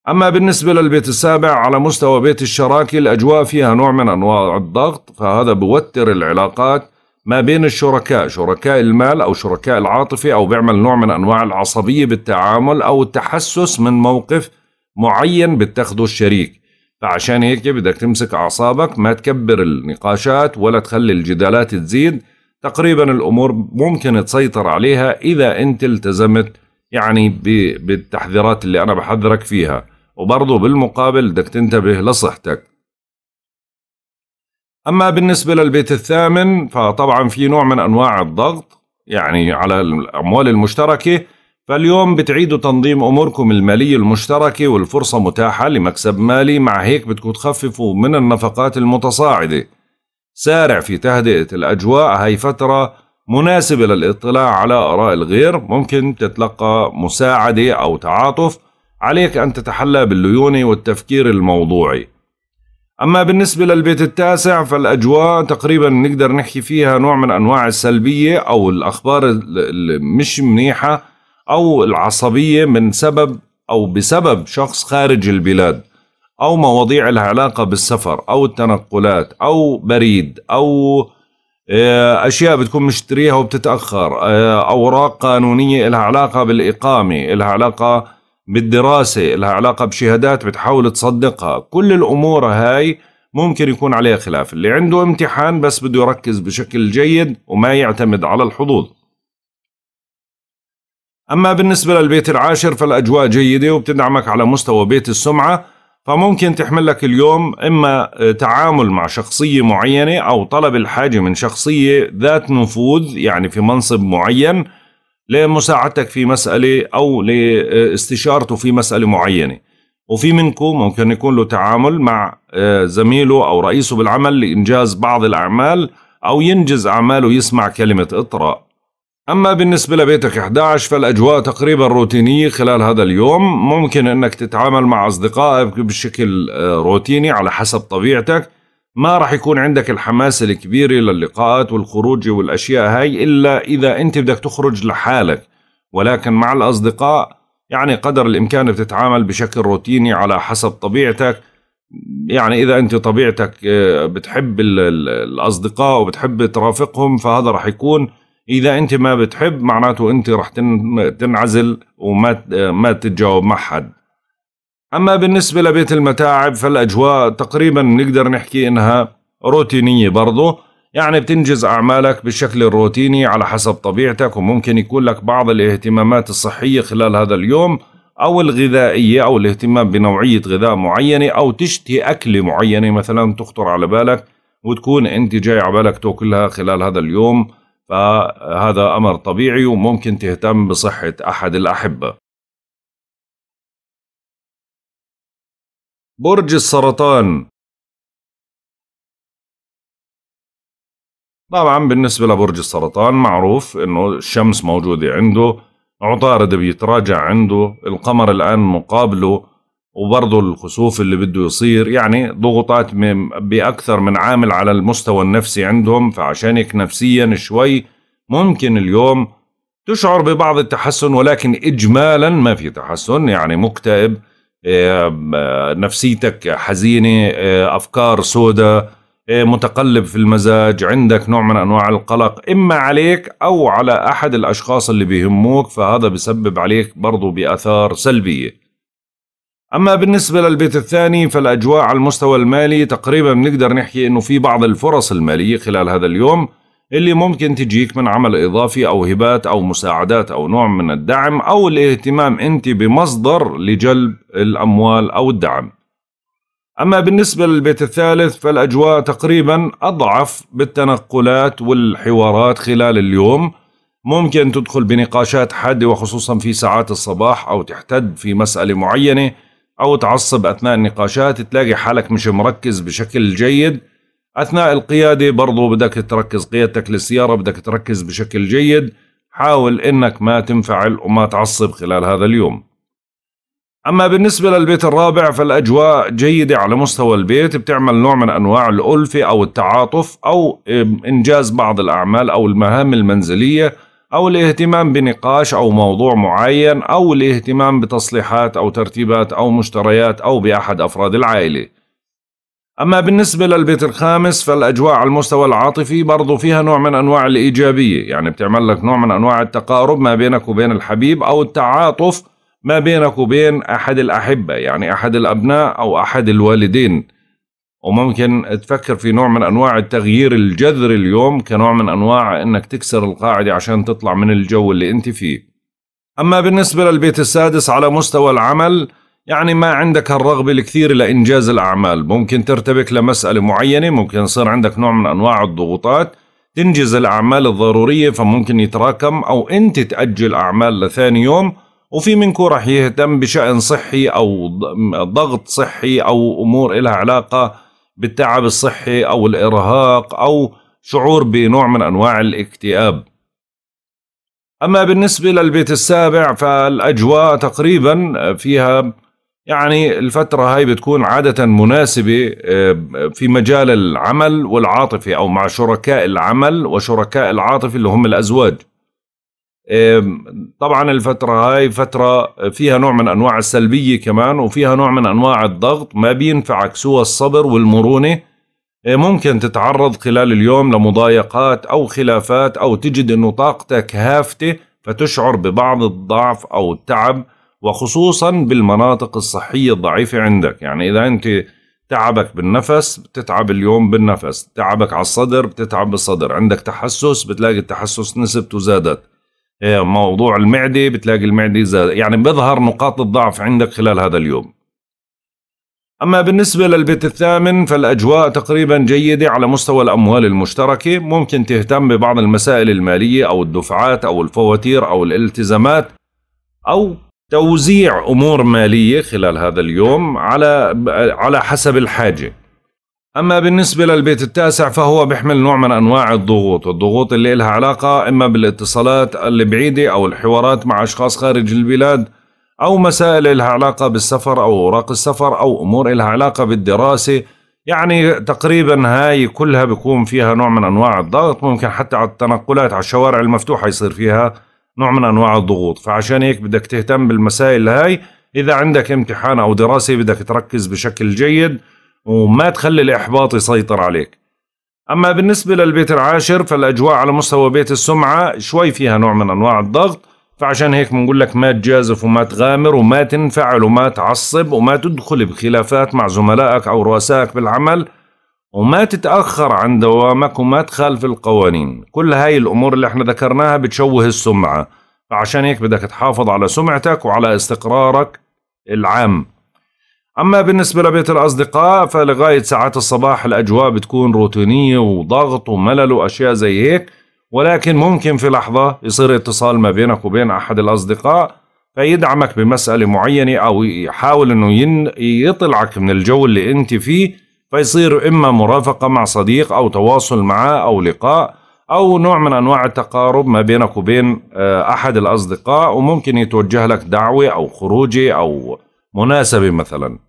أما بالنسبة للبيت السابع على مستوى بيت الشراكة الأجواء فيها نوع من أنواع الضغط فهذا بوتر العلاقات ما بين الشركاء شركاء المال أو شركاء العاطفة أو بيعمل نوع من أنواع العصبية بالتعامل أو التحسس من موقف معين بتاخده الشريك فعشان هيك بدك تمسك أعصابك ما تكبر النقاشات ولا تخلي الجدالات تزيد تقريبا الأمور ممكن تسيطر عليها إذا أنت التزمت يعني بالتحذيرات اللي أنا بحذرك فيها وبرضه بالمقابل بدك تنتبه لصحتك أما بالنسبة للبيت الثامن فطبعا في نوع من أنواع الضغط يعني على الأموال المشتركة فاليوم بتعيدوا تنظيم أموركم المالية المشتركة والفرصة متاحة لمكسب مالي مع هيك بتكون تخففوا من النفقات المتصاعدة سارع في تهدئة الأجواء هاي فترة مناسبة للاطلاع على آراء الغير ممكن تتلقى مساعدة أو تعاطف عليك أن تتحلى بالليونة والتفكير الموضوعي أما بالنسبة للبيت التاسع فالأجواء تقريبا نقدر نحكي فيها نوع من أنواع السلبية أو الأخبار اللي مش منيحة أو العصبية من سبب أو بسبب شخص خارج البلاد أو مواضيع لها علاقة بالسفر أو التنقلات أو بريد أو آه، أشياء بتكون مشتريها وبتتأخر آه، أوراق قانونية لها علاقة بالإقامة لها علاقة بالدراسة لها علاقة بشهادات بتحاول تصدقها كل الأمور هاي ممكن يكون عليها خلاف اللي عنده امتحان بس بده يركز بشكل جيد وما يعتمد على الحظوظ أما بالنسبة للبيت العاشر فالأجواء جيدة وبتدعمك على مستوى بيت السمعة فممكن تحمل لك اليوم إما تعامل مع شخصية معينة أو طلب الحاجة من شخصية ذات نفوذ يعني في منصب معين لمساعدتك في مسألة أو لاستشارته في مسألة معينة وفي منكم ممكن يكون له تعامل مع آه، زميله أو رئيسه بالعمل لإنجاز بعض الأعمال أو ينجز أعماله يسمع كلمة إطراء أما بالنسبة لبيتك 11 فالأجواء تقريبا روتينية خلال هذا اليوم ممكن أنك تتعامل مع أصدقائك بشكل آه، روتيني على حسب طبيعتك ما راح يكون عندك الحماس الكبيرة للقاءات والخروج والأشياء هاي إلا إذا أنت بدك تخرج لحالك ولكن مع الأصدقاء يعني قدر الإمكان بتتعامل بشكل روتيني على حسب طبيعتك يعني إذا أنت طبيعتك آه، بتحب الأصدقاء وبتحب ترافقهم فهذا راح يكون إذا أنت ما بتحب معناته أنت راح تنعزل وما آه، ما تتجاوب مع حد أما بالنسبة لبيت المتاعب فالأجواء تقريبا نقدر نحكي إنها روتينية برضو يعني بتنجز أعمالك بالشكل الروتيني على حسب طبيعتك وممكن يكون لك بعض الاهتمامات الصحية خلال هذا اليوم أو الغذائية أو الاهتمام بنوعية غذاء معينة أو تشتهي أكلة معينة مثلا تخطر على بالك وتكون أنت جاي على بالك تاكلها خلال هذا اليوم فهذا أمر طبيعي وممكن تهتم بصحة أحد الأحبة برج السرطان طبعا بالنسبة لبرج السرطان معروف انه الشمس موجودة عنده عطارد بيتراجع عنده القمر الآن مقابله وبرضه الخسوف اللي بده يصير يعني ضغوطات بأكثر من عامل على المستوى النفسي عندهم فعشان هيك نفسيا شوي ممكن اليوم تشعر ببعض التحسن ولكن إجمالا ما في تحسن يعني مكتئب آه، نفسيتك حزينه آه، افكار سوداء آه، متقلب في المزاج عندك نوع من انواع القلق اما عليك او على احد الاشخاص اللي بيهموك فهذا بسبب عليك برضو باثار سلبيه اما بالنسبه للبيت الثاني فالاجواء على المستوى المالي تقريبا بنقدر نحكي انه في بعض الفرص الماليه خلال هذا اليوم اللي ممكن تجيك من عمل إضافي أو هبات أو مساعدات أو نوع من الدعم أو الاهتمام أنت بمصدر لجلب الأموال أو الدعم أما بالنسبة للبيت الثالث فالأجواء تقريبا أضعف بالتنقلات والحوارات خلال اليوم ممكن تدخل بنقاشات حادة وخصوصا في ساعات الصباح أو تحتد في مسألة معينة أو تعصب أثناء النقاشات تلاقي حالك مش مركز بشكل جيد اثناء القياده برضو بدك تركز قيادتك للسياره بدك تركز بشكل جيد حاول انك ما تنفعل وما تعصب خلال هذا اليوم اما بالنسبه للبيت الرابع فالاجواء جيده على مستوى البيت بتعمل نوع من انواع الالفه او التعاطف او انجاز بعض الاعمال او المهام المنزليه او الاهتمام بنقاش او موضوع معين او الاهتمام بتصليحات او ترتيبات او مشتريات او باحد افراد العائله أما بالنسبة للبيت الخامس فالأجواء على المستوى العاطفي برضو فيها نوع من أنواع الإيجابية يعني بتعمل لك نوع من أنواع التقارب ما بينك وبين الحبيب أو التعاطف ما بينك وبين أحد الأحبة يعني أحد الأبناء أو أحد الوالدين وممكن تفكر في نوع من أنواع التغيير الجذر اليوم كنوع من أنواع أنك تكسر القاعدة عشان تطلع من الجو اللي أنت فيه أما بالنسبة للبيت السادس على مستوى العمل يعني ما عندك هالرغبة الكثير لإنجاز الأعمال ممكن ترتبك لمسألة معينة ممكن يصير عندك نوع من أنواع الضغوطات تنجز الأعمال الضرورية فممكن يتراكم أو أنت تأجل أعمال لثاني يوم وفي منكم رح يهتم بشأن صحي أو ضغط صحي أو أمور إلها علاقة بالتعب الصحي أو الإرهاق أو شعور بنوع من أنواع الاكتئاب أما بالنسبة للبيت السابع فالأجواء تقريبا فيها يعني الفترة هاي بتكون عادة مناسبة آه، في مجال العمل والعاطفة أو مع شركاء العمل وشركاء العاطفة اللي هم الأزواج آه، طبعا الفترة هاي فترة فيها نوع من أنواع السلبية كمان وفيها نوع من أنواع الضغط ما بينفعك سوى الصبر والمرونة آه، ممكن تتعرض خلال اليوم لمضايقات أو خلافات أو تجد أنه طاقتك هافتة فتشعر ببعض الضعف أو التعب وخصوصا بالمناطق الصحية الضعيفة عندك يعني إذا أنت تعبك بالنفس بتتعب اليوم بالنفس تعبك على الصدر بتتعب بالصدر عندك تحسس بتلاقي التحسس نسبته زادت آه، موضوع المعدة بتلاقي المعدة زادت يعني بظهر نقاط الضعف عندك خلال هذا اليوم أما بالنسبة للبيت الثامن فالأجواء تقريبا جيدة على مستوى الأموال المشتركة ممكن تهتم ببعض المسائل المالية أو الدفعات أو الفواتير أو الالتزامات أو توزيع امور ماليه خلال هذا اليوم على على حسب الحاجه اما بالنسبه للبيت التاسع فهو بيحمل نوع من انواع الضغوط والضغوط اللي لها علاقه اما بالاتصالات البعيده او الحوارات مع اشخاص خارج البلاد او مسائل لها علاقه بالسفر او اوراق السفر او امور لها علاقه بالدراسه يعني تقريبا هاي كلها بيكون فيها نوع من انواع الضغط ممكن حتى على التنقلات على الشوارع المفتوحه يصير فيها نوع من انواع الضغوط فعشان هيك بدك تهتم بالمسائل هاي اذا عندك امتحان او دراسه بدك تركز بشكل جيد وما تخلي الاحباط يسيطر عليك اما بالنسبه للبيت العاشر فالاجواء على مستوى بيت السمعه شوي فيها نوع من انواع الضغط فعشان هيك بنقول لك ما تجازف وما تغامر وما تنفعل وما تعصب وما تدخل بخلافات مع زملائك او رؤسائك بالعمل وما تتأخر عن دوامك وما تخالف القوانين كل هاي الأمور اللي احنا ذكرناها بتشوه السمعة فعشان هيك بدك تحافظ على سمعتك وعلى استقرارك العام أما بالنسبة لبيت الأصدقاء فلغاية ساعات الصباح الأجواء بتكون روتينية وضغط وملل وأشياء زي هيك ولكن ممكن في لحظة يصير اتصال ما بينك وبين أحد الأصدقاء فيدعمك بمسألة معينة أو يحاول أنه يطلعك من الجو اللي أنت فيه فيصير إما مرافقة مع صديق أو تواصل معاه أو لقاء أو نوع من أنواع التقارب ما بينك وبين آه، أحد الأصدقاء وممكن يتوجه لك دعوة أو خروجة أو مناسبة مثلا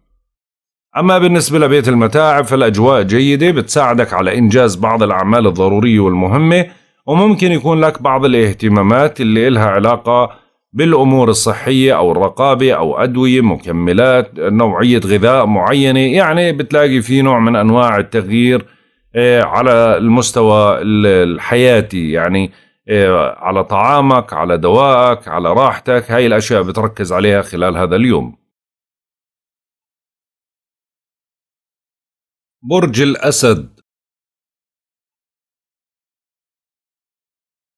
أما بالنسبة لبيت المتاعب فالأجواء جيدة بتساعدك على إنجاز بعض الأعمال الضرورية والمهمة وممكن يكون لك بعض الاهتمامات اللي إلها علاقة بالأمور الصحية أو الرقابة أو أدوية مكملات نوعية غذاء معينة يعني بتلاقي في نوع من أنواع التغيير آه، على المستوى الحياتي يعني آه، على طعامك على دوائك على راحتك هاي الأشياء بتركز عليها خلال هذا اليوم برج الأسد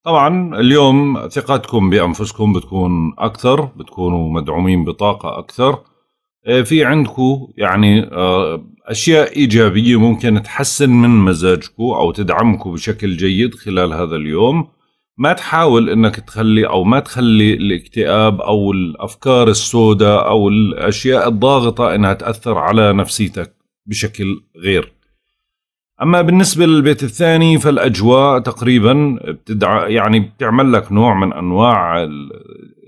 طبعا اليوم ثقتكم بانفسكم بتكون اكثر بتكونوا مدعومين بطاقه اكثر آه، في عندكم يعني آه، اشياء ايجابيه ممكن تحسن من مزاجكم او تدعمكم بشكل جيد خلال هذا اليوم ما تحاول انك تخلي او ما تخلي الاكتئاب او الافكار السوداء او الاشياء الضاغطه انها تاثر على نفسيتك بشكل غير اما بالنسبه للبيت الثاني فالاجواء تقريبا بتدع يعني بتعمل لك نوع من انواع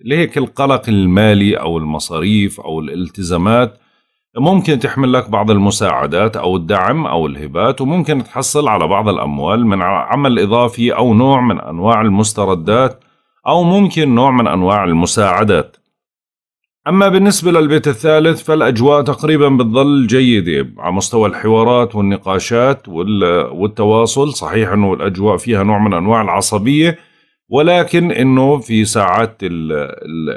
لهيك القلق المالي او المصاريف او الالتزامات ممكن تحمل لك بعض المساعدات او الدعم او الهبات وممكن تحصل على بعض الاموال من عمل اضافي او نوع من انواع المستردات او ممكن نوع من انواع المساعدات أما بالنسبة للبيت الثالث فالأجواء تقريبا بتظل جيدة على مستوى الحوارات والنقاشات والتواصل صحيح أنه الأجواء فيها نوع من أنواع العصبية ولكن أنه في ساعات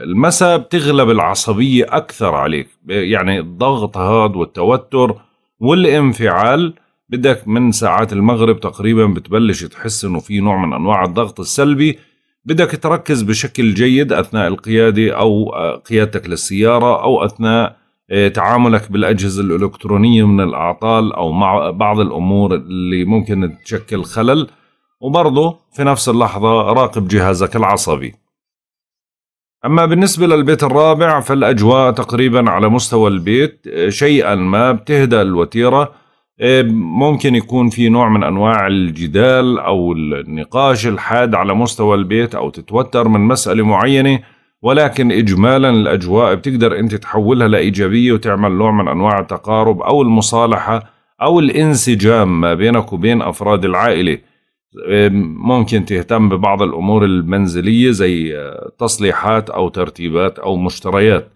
المساء بتغلب العصبية أكثر عليك يعني الضغط هذا والتوتر والانفعال بدك من ساعات المغرب تقريبا بتبلش تحس أنه في نوع من أنواع الضغط السلبي بدك تركز بشكل جيد اثناء القياده او آه، قيادتك للسياره او اثناء آه، تعاملك بالاجهزه الالكترونيه من الاعطال او مع بعض الامور اللي ممكن تشكل خلل وبرضه في نفس اللحظه راقب جهازك العصبي. أما بالنسبة للبيت الرابع فالأجواء تقريبا على مستوى البيت آه، شيئا ما بتهدى الوتيرة إيه، ممكن يكون في نوع من انواع الجدال او النقاش الحاد على مستوى البيت او تتوتر من مساله معينه ولكن اجمالا الاجواء بتقدر انت تحولها لايجابيه وتعمل نوع من انواع التقارب او المصالحه او الانسجام ما بينك وبين افراد العائله إيه، ممكن تهتم ببعض الامور المنزليه زي تصليحات او ترتيبات او مشتريات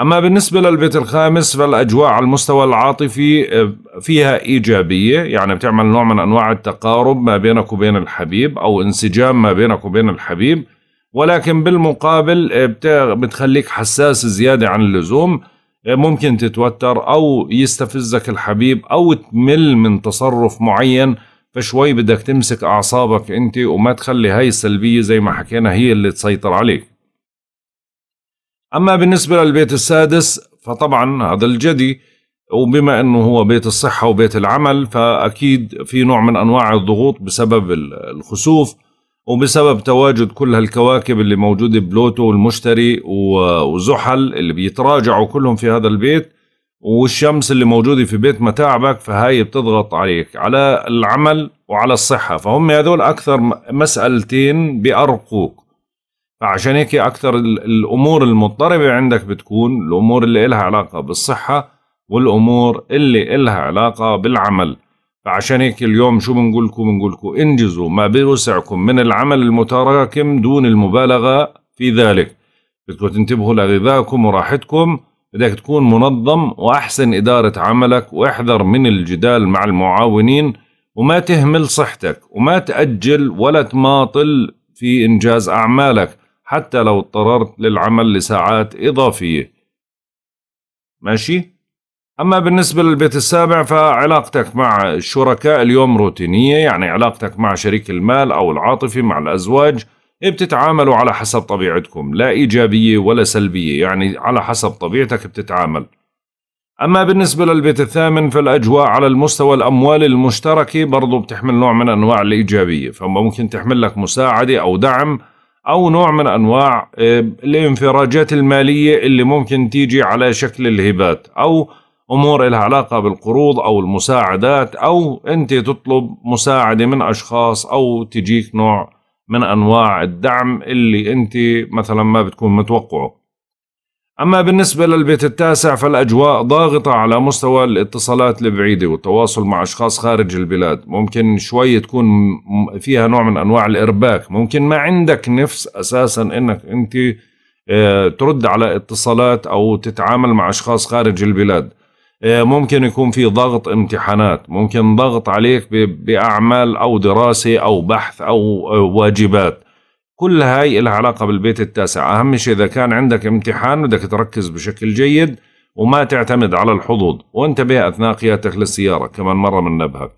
أما بالنسبة للبيت الخامس فالأجواء على المستوى العاطفي آه، فيها إيجابية يعني بتعمل نوع من أنواع التقارب ما بينك وبين الحبيب أو انسجام ما بينك وبين الحبيب ولكن بالمقابل آه، بتخليك حساس زيادة عن اللزوم آه، ممكن تتوتر أو يستفزك الحبيب أو تمل من تصرف معين فشوي بدك تمسك أعصابك أنت وما تخلي هاي السلبية زي ما حكينا هي اللي تسيطر عليك أما بالنسبة للبيت السادس فطبعا هذا الجدي وبما أنه هو بيت الصحة وبيت العمل فأكيد في نوع من أنواع الضغوط بسبب الخسوف وبسبب تواجد كل هالكواكب اللي موجودة بلوتو والمشتري وزحل اللي بيتراجعوا كلهم في هذا البيت والشمس اللي موجودة في بيت متاعبك فهاي بتضغط عليك على العمل وعلى الصحة فهم هذول أكثر مسألتين بأرقوك فعشان هيك اكثر الامور المضطربه عندك بتكون الامور اللي إلها علاقه بالصحه والامور اللي إلها علاقه بالعمل فعشان هيك اليوم شو بنقولكم بنقولكم انجزوا ما بوسعكم من العمل المتراكم دون المبالغه في ذلك بدكم تنتبهوا لغذائكم وراحتكم بدك تكون منظم واحسن اداره عملك واحذر من الجدال مع المعاونين وما تهمل صحتك وما تاجل ولا تماطل في انجاز اعمالك حتى لو اضطررت للعمل لساعات إضافية ماشي؟ أما بالنسبة للبيت السابع فعلاقتك مع الشركاء اليوم روتينية يعني علاقتك مع شريك المال أو العاطفي مع الأزواج إيه بتتعاملوا على حسب طبيعتكم لا إيجابية ولا سلبية يعني على حسب طبيعتك بتتعامل أما بالنسبة للبيت الثامن فالأجواء على المستوى الأموال المشتركة برضو بتحمل نوع من أنواع الإيجابية فممكن تحمل لك مساعدة أو دعم او نوع من انواع آه، الانفراجات الماليه اللي ممكن تيجي على شكل الهبات او امور لها علاقه بالقروض او المساعدات او انت تطلب مساعده من اشخاص او تجيك نوع من انواع الدعم اللي انت مثلا ما بتكون متوقعه أما بالنسبة للبيت التاسع فالأجواء ضاغطة على مستوى الاتصالات البعيدة والتواصل مع أشخاص خارج البلاد ممكن شوي تكون فيها نوع من أنواع الإرباك ممكن ما عندك نفس أساسا أنك أنت آه، ترد على اتصالات أو تتعامل مع أشخاص خارج البلاد آه، ممكن يكون في ضغط امتحانات ممكن ضغط عليك بأعمال أو دراسة أو بحث أو آه، واجبات كل هاي لها علاقة بالبيت التاسع أهم شيء إذا كان عندك امتحان بدك تركز بشكل جيد وما تعتمد على الحظوظ وانتبه أثناء قيادتك للسيارة كمان مرة نبهك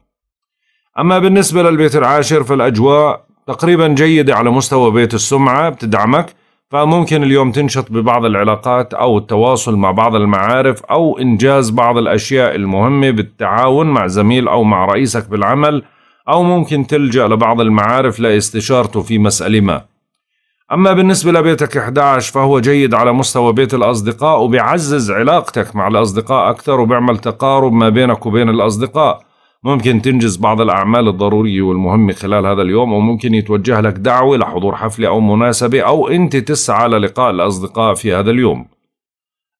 أما بالنسبة للبيت العاشر فالأجواء تقريبا جيدة على مستوى بيت السمعة بتدعمك فممكن اليوم تنشط ببعض العلاقات أو التواصل مع بعض المعارف أو إنجاز بعض الأشياء المهمة بالتعاون مع زميل أو مع رئيسك بالعمل أو ممكن تلجأ لبعض المعارف لاستشارته في مسألة ما أما بالنسبة لبيتك 11 فهو جيد على مستوى بيت الأصدقاء وبيعزز علاقتك مع الأصدقاء أكثر وبيعمل تقارب ما بينك وبين الأصدقاء ممكن تنجز بعض الأعمال الضرورية والمهمة خلال هذا اليوم وممكن يتوجه لك دعوة لحضور حفلة أو مناسبة أو أنت تسعى للقاء الأصدقاء في هذا اليوم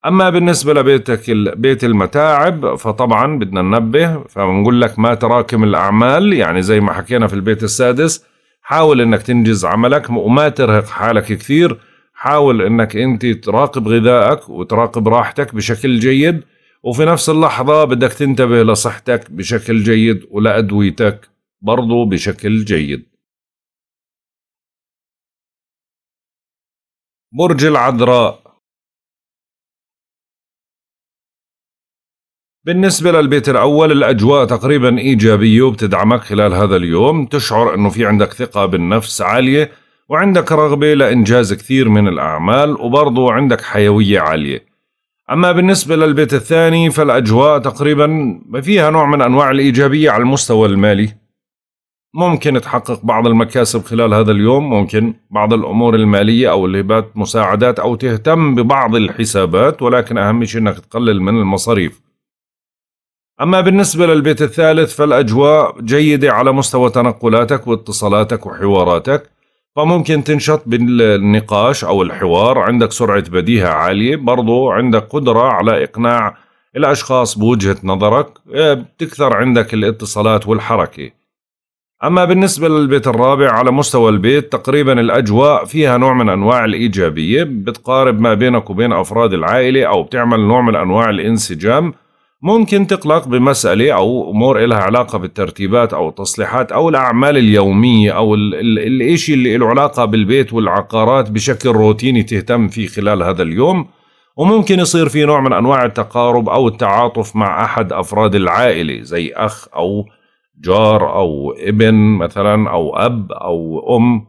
أما بالنسبة لبيتك بيت المتاعب فطبعا بدنا ننبه فبنقول لك ما تراكم الأعمال يعني زي ما حكينا في البيت السادس حاول أنك تنجز عملك وما ترهق حالك كثير حاول أنك أنت تراقب غذائك وتراقب راحتك بشكل جيد وفي نفس اللحظة بدك تنتبه لصحتك بشكل جيد ولأدويتك برضو بشكل جيد برج العذراء بالنسبة للبيت الأول الأجواء تقريبا إيجابية وبتدعمك خلال هذا اليوم تشعر أنه في عندك ثقة بالنفس عالية وعندك رغبة لإنجاز كثير من الأعمال وبرضه عندك حيوية عالية أما بالنسبة للبيت الثاني فالأجواء تقريبا فيها نوع من أنواع الإيجابية على المستوى المالي ممكن تحقق بعض المكاسب خلال هذا اليوم ممكن بعض الأمور المالية أو الهبات مساعدات أو تهتم ببعض الحسابات ولكن أهم شيء أنك تقلل من المصاريف أما بالنسبة للبيت الثالث فالأجواء جيدة على مستوى تنقلاتك واتصالاتك وحواراتك فممكن تنشط بالنقاش أو الحوار عندك سرعة بديهة عالية برضو عندك قدرة على إقناع الأشخاص بوجهة نظرك آه، بتكثر عندك الاتصالات والحركة أما بالنسبة للبيت الرابع على مستوى البيت تقريبا الأجواء فيها نوع من أنواع الإيجابية بتقارب ما بينك وبين أفراد العائلة أو بتعمل نوع من أنواع الانسجام ممكن تقلق بمسألة أو أمور إلها علاقة بالترتيبات أو التصليحات أو الأعمال اليومية أو الإشي اللي له علاقة بالبيت والعقارات بشكل روتيني تهتم فيه خلال هذا اليوم وممكن يصير في نوع من أنواع التقارب أو التعاطف مع أحد أفراد العائلة زي أخ أو جار أو ابن مثلا أو أب أو أم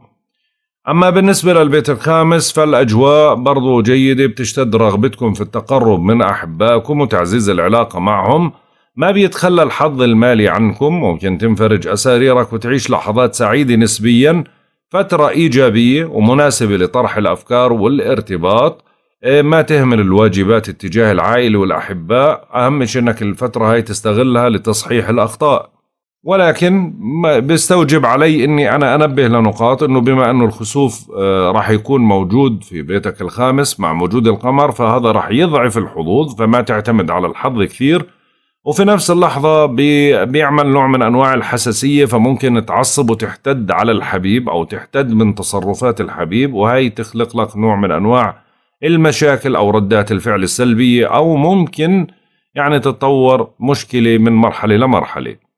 أما بالنسبة للبيت الخامس فالأجواء برضو جيدة بتشتد رغبتكم في التقرب من أحبائكم وتعزيز العلاقة معهم ما بيتخلى الحظ المالي عنكم ممكن تنفرج أساريرك وتعيش لحظات سعيدة نسبيا فترة إيجابية ومناسبة لطرح الأفكار والارتباط إيه، ما تهمل الواجبات اتجاه العائلة والأحباء أهم شيء أنك الفترة هاي تستغلها لتصحيح الأخطاء ولكن بيستوجب علي اني انا انبه لنقاط انه بما انه الخسوف آه، راح يكون موجود في بيتك الخامس مع وجود القمر فهذا راح يضعف الحظوظ فما تعتمد على الحظ كثير وفي نفس اللحظة بيعمل نوع من أنواع الحساسية فممكن تعصب وتحتد على الحبيب أو تحتد من تصرفات الحبيب وهي تخلق لك نوع من أنواع المشاكل أو ردات الفعل السلبية أو ممكن يعني تتطور مشكلة من مرحلة لمرحلة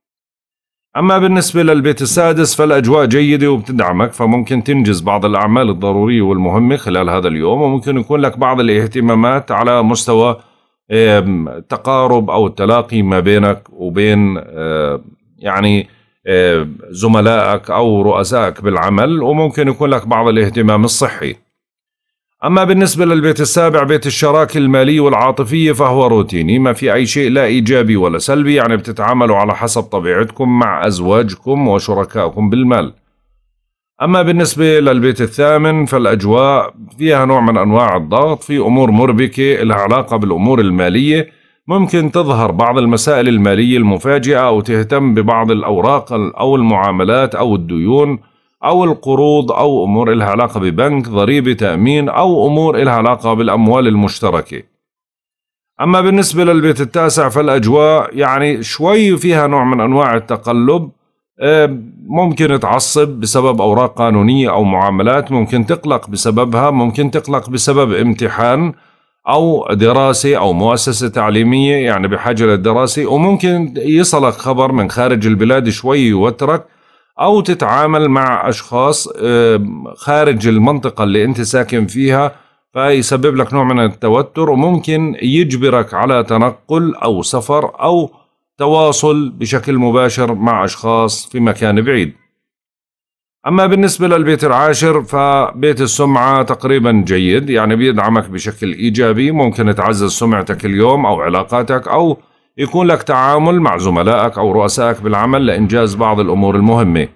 أما بالنسبة للبيت السادس فالأجواء جيدة وبتدعمك فممكن تنجز بعض الأعمال الضرورية والمهمة خلال هذا اليوم وممكن يكون لك بعض الاهتمامات على مستوى تقارب أو التلاقي ما بينك وبين يعني زملائك أو رؤسائك بالعمل وممكن يكون لك بعض الاهتمام الصحي أما بالنسبة للبيت السابع بيت الشراكة المالية والعاطفية فهو روتيني ما في أي شيء لا إيجابي ولا سلبي يعني بتتعاملوا على حسب طبيعتكم مع أزواجكم وشركائكم بالمال أما بالنسبة للبيت الثامن فالأجواء فيها نوع من أنواع الضغط في أمور مربكة لها علاقة بالأمور المالية ممكن تظهر بعض المسائل المالية المفاجئة أو تهتم ببعض الأوراق أو المعاملات أو الديون أو القروض أو أمور إلها علاقة ببنك ضريبة تأمين أو أمور إلها علاقة بالأموال المشتركة أما بالنسبة للبيت التاسع فالأجواء يعني شوي فيها نوع من أنواع التقلب آه، ممكن تعصب بسبب أوراق قانونية أو معاملات ممكن تقلق بسببها ممكن تقلق بسبب امتحان أو دراسة أو مؤسسة تعليمية يعني بحاجة للدراسة وممكن يصلك خبر من خارج البلاد شوي يوترك او تتعامل مع اشخاص خارج المنطقه اللي انت ساكن فيها فيسبب لك نوع من التوتر وممكن يجبرك على تنقل او سفر او تواصل بشكل مباشر مع اشخاص في مكان بعيد. اما بالنسبه للبيت العاشر فبيت السمعه تقريبا جيد يعني بيدعمك بشكل ايجابي ممكن تعزز سمعتك اليوم او علاقاتك او يكون لك تعامل مع زملائك أو رؤسائك بالعمل لإنجاز بعض الأمور المهمة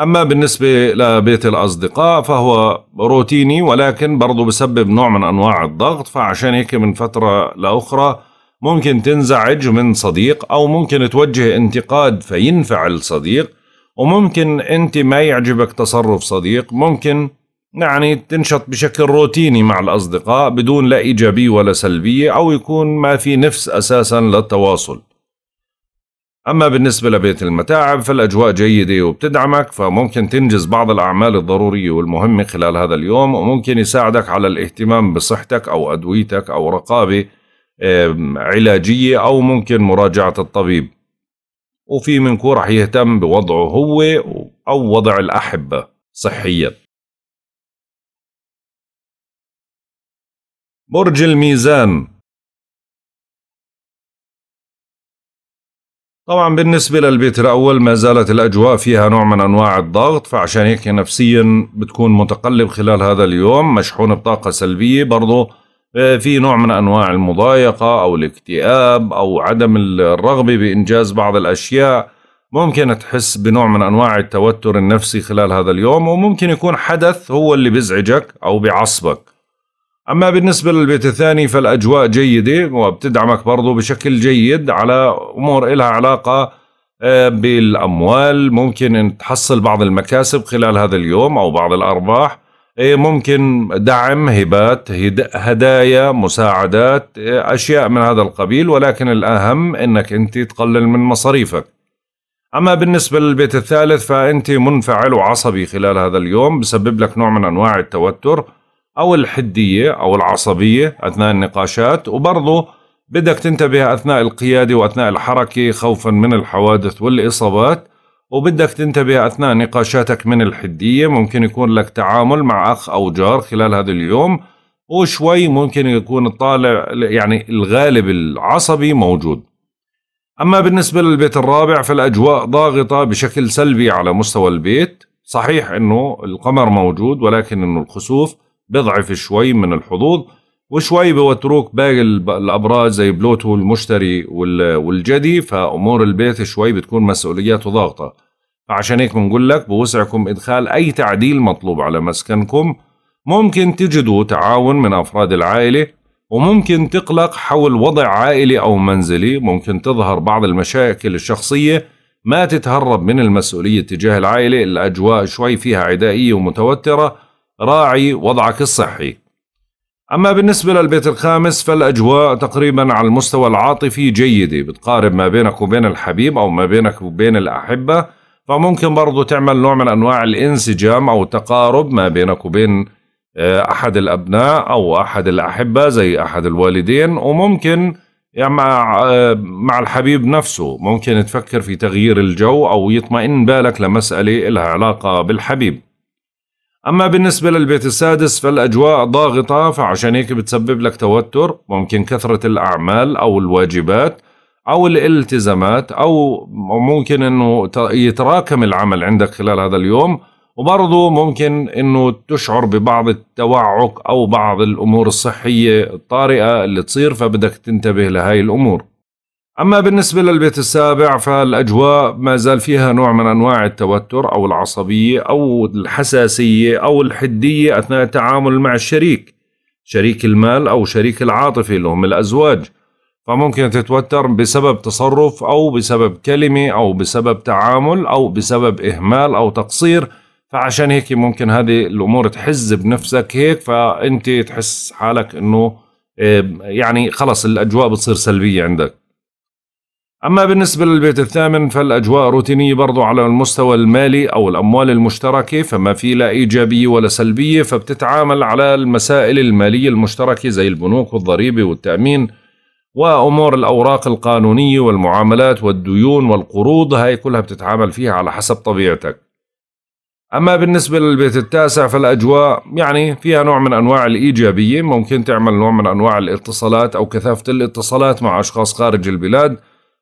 أما بالنسبة لبيت الأصدقاء فهو روتيني ولكن برضه بسبب نوع من أنواع الضغط فعشان هيك من فترة لأخرى ممكن تنزعج من صديق أو ممكن توجه انتقاد فينفعل صديق وممكن أنت ما يعجبك تصرف صديق ممكن يعني تنشط بشكل روتيني مع الأصدقاء بدون لا إيجابية ولا سلبية أو يكون ما في نفس أساسا للتواصل أما بالنسبة لبيت المتاعب فالأجواء جيدة وبتدعمك فممكن تنجز بعض الأعمال الضرورية والمهمة خلال هذا اليوم وممكن يساعدك على الاهتمام بصحتك أو أدويتك أو رقابة علاجية أو ممكن مراجعة الطبيب وفي منكو رح يهتم بوضعه هو أو وضع الأحبة صحياً برج الميزان طبعا بالنسبة للبيت الأول ما زالت الأجواء فيها نوع من أنواع الضغط فعشان هيك نفسيا بتكون متقلب خلال هذا اليوم مشحون بطاقة سلبية برضه آه، في نوع من أنواع المضايقة أو الاكتئاب أو عدم الرغبة بإنجاز بعض الأشياء ممكن تحس بنوع من أنواع التوتر النفسي خلال هذا اليوم وممكن يكون حدث هو اللي بيزعجك أو بيعصبك أما بالنسبة للبيت الثاني فالأجواء جيدة وبتدعمك برضو بشكل جيد على أمور إلها علاقة آه، بالأموال ممكن أن تحصل بعض المكاسب خلال هذا اليوم أو بعض الأرباح آه، ممكن دعم هبات هدايا مساعدات آه، أشياء من هذا القبيل ولكن الأهم أنك أنت تقلل من مصاريفك أما بالنسبة للبيت الثالث فأنت منفعل وعصبي خلال هذا اليوم بسبب لك نوع من أنواع التوتر أو الحدية أو العصبية أثناء النقاشات وبرضه بدك تنتبه أثناء القيادة وأثناء الحركة خوفا من الحوادث والإصابات وبدك تنتبه أثناء نقاشاتك من الحدية ممكن يكون لك تعامل مع أخ أو جار خلال هذا اليوم وشوي ممكن يكون الطالع يعني الغالب العصبي موجود أما بالنسبة للبيت الرابع فالأجواء ضاغطة بشكل سلبي على مستوى البيت صحيح أنه القمر موجود ولكن أنه الخسوف بيضعف شوي من الحظوظ وشوي بوتروك باقي الابراج زي بلوتو المشتري والجدي فامور البيت شوي بتكون مسؤولياته ضاغطه فعشان هيك بنقول لك بوسعكم ادخال اي تعديل مطلوب على مسكنكم ممكن تجدوا تعاون من افراد العائله وممكن تقلق حول وضع عائلي او منزلي ممكن تظهر بعض المشاكل الشخصيه ما تتهرب من المسؤوليه تجاه العائله الاجواء شوي فيها عدائيه ومتوتره راعي وضعك الصحي أما بالنسبة للبيت الخامس فالأجواء تقريبا على المستوى العاطفي جيدة بتقارب ما بينك وبين الحبيب أو ما بينك وبين الأحبة فممكن برضو تعمل نوع من أنواع الانسجام أو تقارب ما بينك وبين آه، أحد الأبناء أو أحد الأحبة زي أحد الوالدين وممكن يعني مع الحبيب نفسه ممكن تفكر في تغيير الجو أو يطمئن بالك لمسألة لها علاقة بالحبيب أما بالنسبة للبيت السادس فالأجواء ضاغطة فعشان هيك بتسبب لك توتر ممكن كثرة الأعمال أو الواجبات أو الالتزامات أو ممكن أنه يتراكم العمل عندك خلال هذا اليوم وبرضه ممكن أنه تشعر ببعض التوعك أو بعض الأمور الصحية الطارئة اللي تصير فبدك تنتبه لهاي الأمور أما بالنسبة للبيت السابع فالأجواء ما زال فيها نوع من أنواع التوتر أو العصبية أو الحساسية أو الحدية أثناء التعامل مع الشريك شريك المال أو شريك العاطفي اللي هم الأزواج فممكن تتوتر بسبب تصرف أو بسبب كلمة أو بسبب تعامل أو بسبب إهمال أو تقصير فعشان هيك ممكن هذه الأمور تحز بنفسك هيك فأنت تحس حالك أنه يعني خلص الأجواء بتصير سلبية عندك أما بالنسبة للبيت الثامن فالأجواء روتينية برضو على المستوى المالي أو الأموال المشتركة فما في لا إيجابية ولا سلبية فبتتعامل على المسائل المالية المشتركة زي البنوك والضريبة والتأمين وأمور الأوراق القانونية والمعاملات والديون والقروض هاي كلها بتتعامل فيها على حسب طبيعتك أما بالنسبة للبيت التاسع فالأجواء يعني فيها نوع من أنواع الإيجابية ممكن تعمل نوع من أنواع الاتصالات أو كثافة الاتصالات مع أشخاص خارج البلاد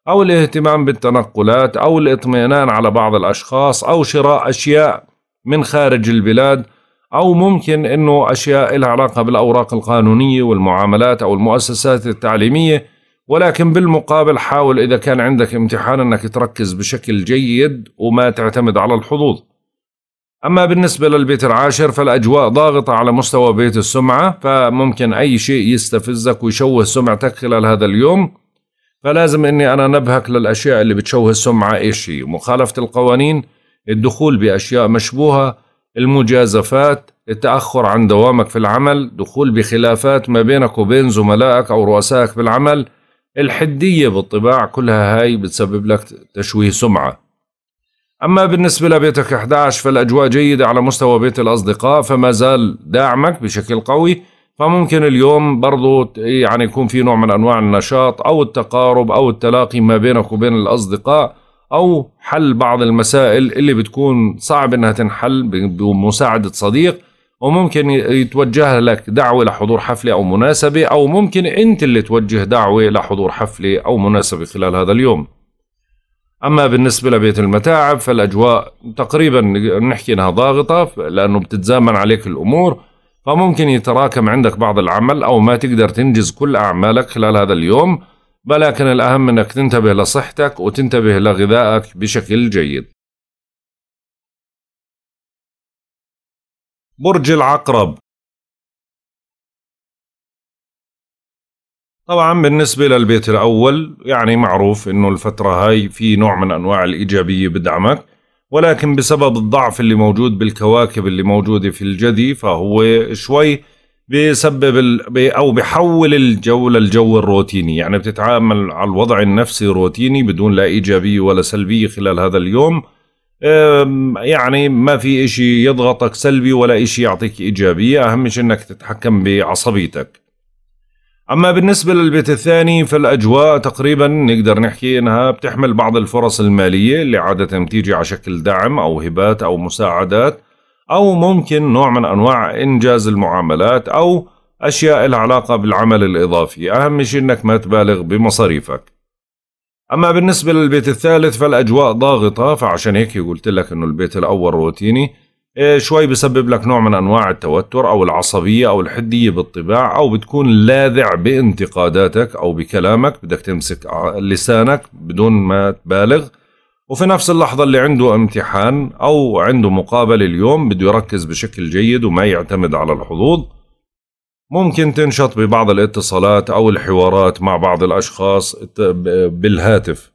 أو الاهتمام بالتنقلات أو الاطمئنان على بعض الأشخاص أو شراء أشياء من خارج البلاد أو ممكن أنه أشياء لها علاقة بالأوراق القانونية والمعاملات أو المؤسسات التعليمية ولكن بالمقابل حاول إذا كان عندك امتحان أنك تركز بشكل جيد وما تعتمد على الحظوظ أما بالنسبة للبيت العاشر فالأجواء ضاغطة على مستوى بيت السمعة فممكن أي شيء يستفزك ويشوه سمعتك خلال هذا اليوم فلازم اني انا نبهك للاشياء اللي بتشوه السمعه ايش هي مخالفه القوانين الدخول باشياء مشبوهه المجازفات التاخر عن دوامك في العمل دخول بخلافات ما بينك وبين زملائك او رؤسائك بالعمل الحديه بالطباع كلها هاي بتسبب لك تشويه سمعه أما بالنسبة لبيتك 11 فالأجواء جيدة على مستوى بيت الأصدقاء فما زال داعمك بشكل قوي فممكن اليوم برضو يعني يكون في نوع من أنواع النشاط أو التقارب أو التلاقي ما بينك وبين الأصدقاء أو حل بعض المسائل اللي بتكون صعب أنها تنحل بمساعدة صديق وممكن يتوجه لك دعوة لحضور حفلة أو مناسبة أو ممكن أنت اللي توجه دعوة لحضور حفلة أو مناسبة خلال هذا اليوم أما بالنسبة لبيت المتاعب فالأجواء تقريبا نحكي أنها ضاغطة لأنه بتتزامن عليك الأمور فممكن يتراكم عندك بعض العمل أو ما تقدر تنجز كل أعمالك خلال هذا اليوم ولكن الأهم أنك تنتبه لصحتك وتنتبه لغذائك بشكل جيد برج العقرب طبعا بالنسبة للبيت الأول يعني معروف أنه الفترة هاي في نوع من أنواع الإيجابية بدعمك ولكن بسبب الضعف اللي موجود بالكواكب اللي موجودة في الجدي فهو شوي بيسبب ال... او بحول الجو للجو الروتيني يعني بتتعامل على الوضع النفسي روتيني بدون لا ايجابيه ولا سلبيه خلال هذا اليوم يعني ما في اشي يضغطك سلبي ولا اشي يعطيك ايجابيه اهم شيء انك تتحكم بعصبيتك اما بالنسبه للبيت الثاني فالاجواء تقريبا نقدر نحكي انها بتحمل بعض الفرص الماليه اللي عاده بتيجي على شكل دعم او هبات او مساعدات او ممكن نوع من انواع انجاز المعاملات او اشياء العلاقه بالعمل الاضافي اهم شيء انك ما تبالغ بمصاريفك أما بالنسبة للبيت الثالث فالأجواء ضاغطة فعشان هيك قلت لك إنه البيت الأول روتيني إيه، شوي بسبب لك نوع من انواع التوتر او العصبيه او الحديه بالطباع او بتكون لاذع بانتقاداتك او بكلامك بدك تمسك لسانك بدون ما تبالغ وفي نفس اللحظه اللي عنده امتحان او عنده مقابله اليوم بده يركز بشكل جيد وما يعتمد على الحظوظ ممكن تنشط ببعض الاتصالات او الحوارات مع بعض الاشخاص بالهاتف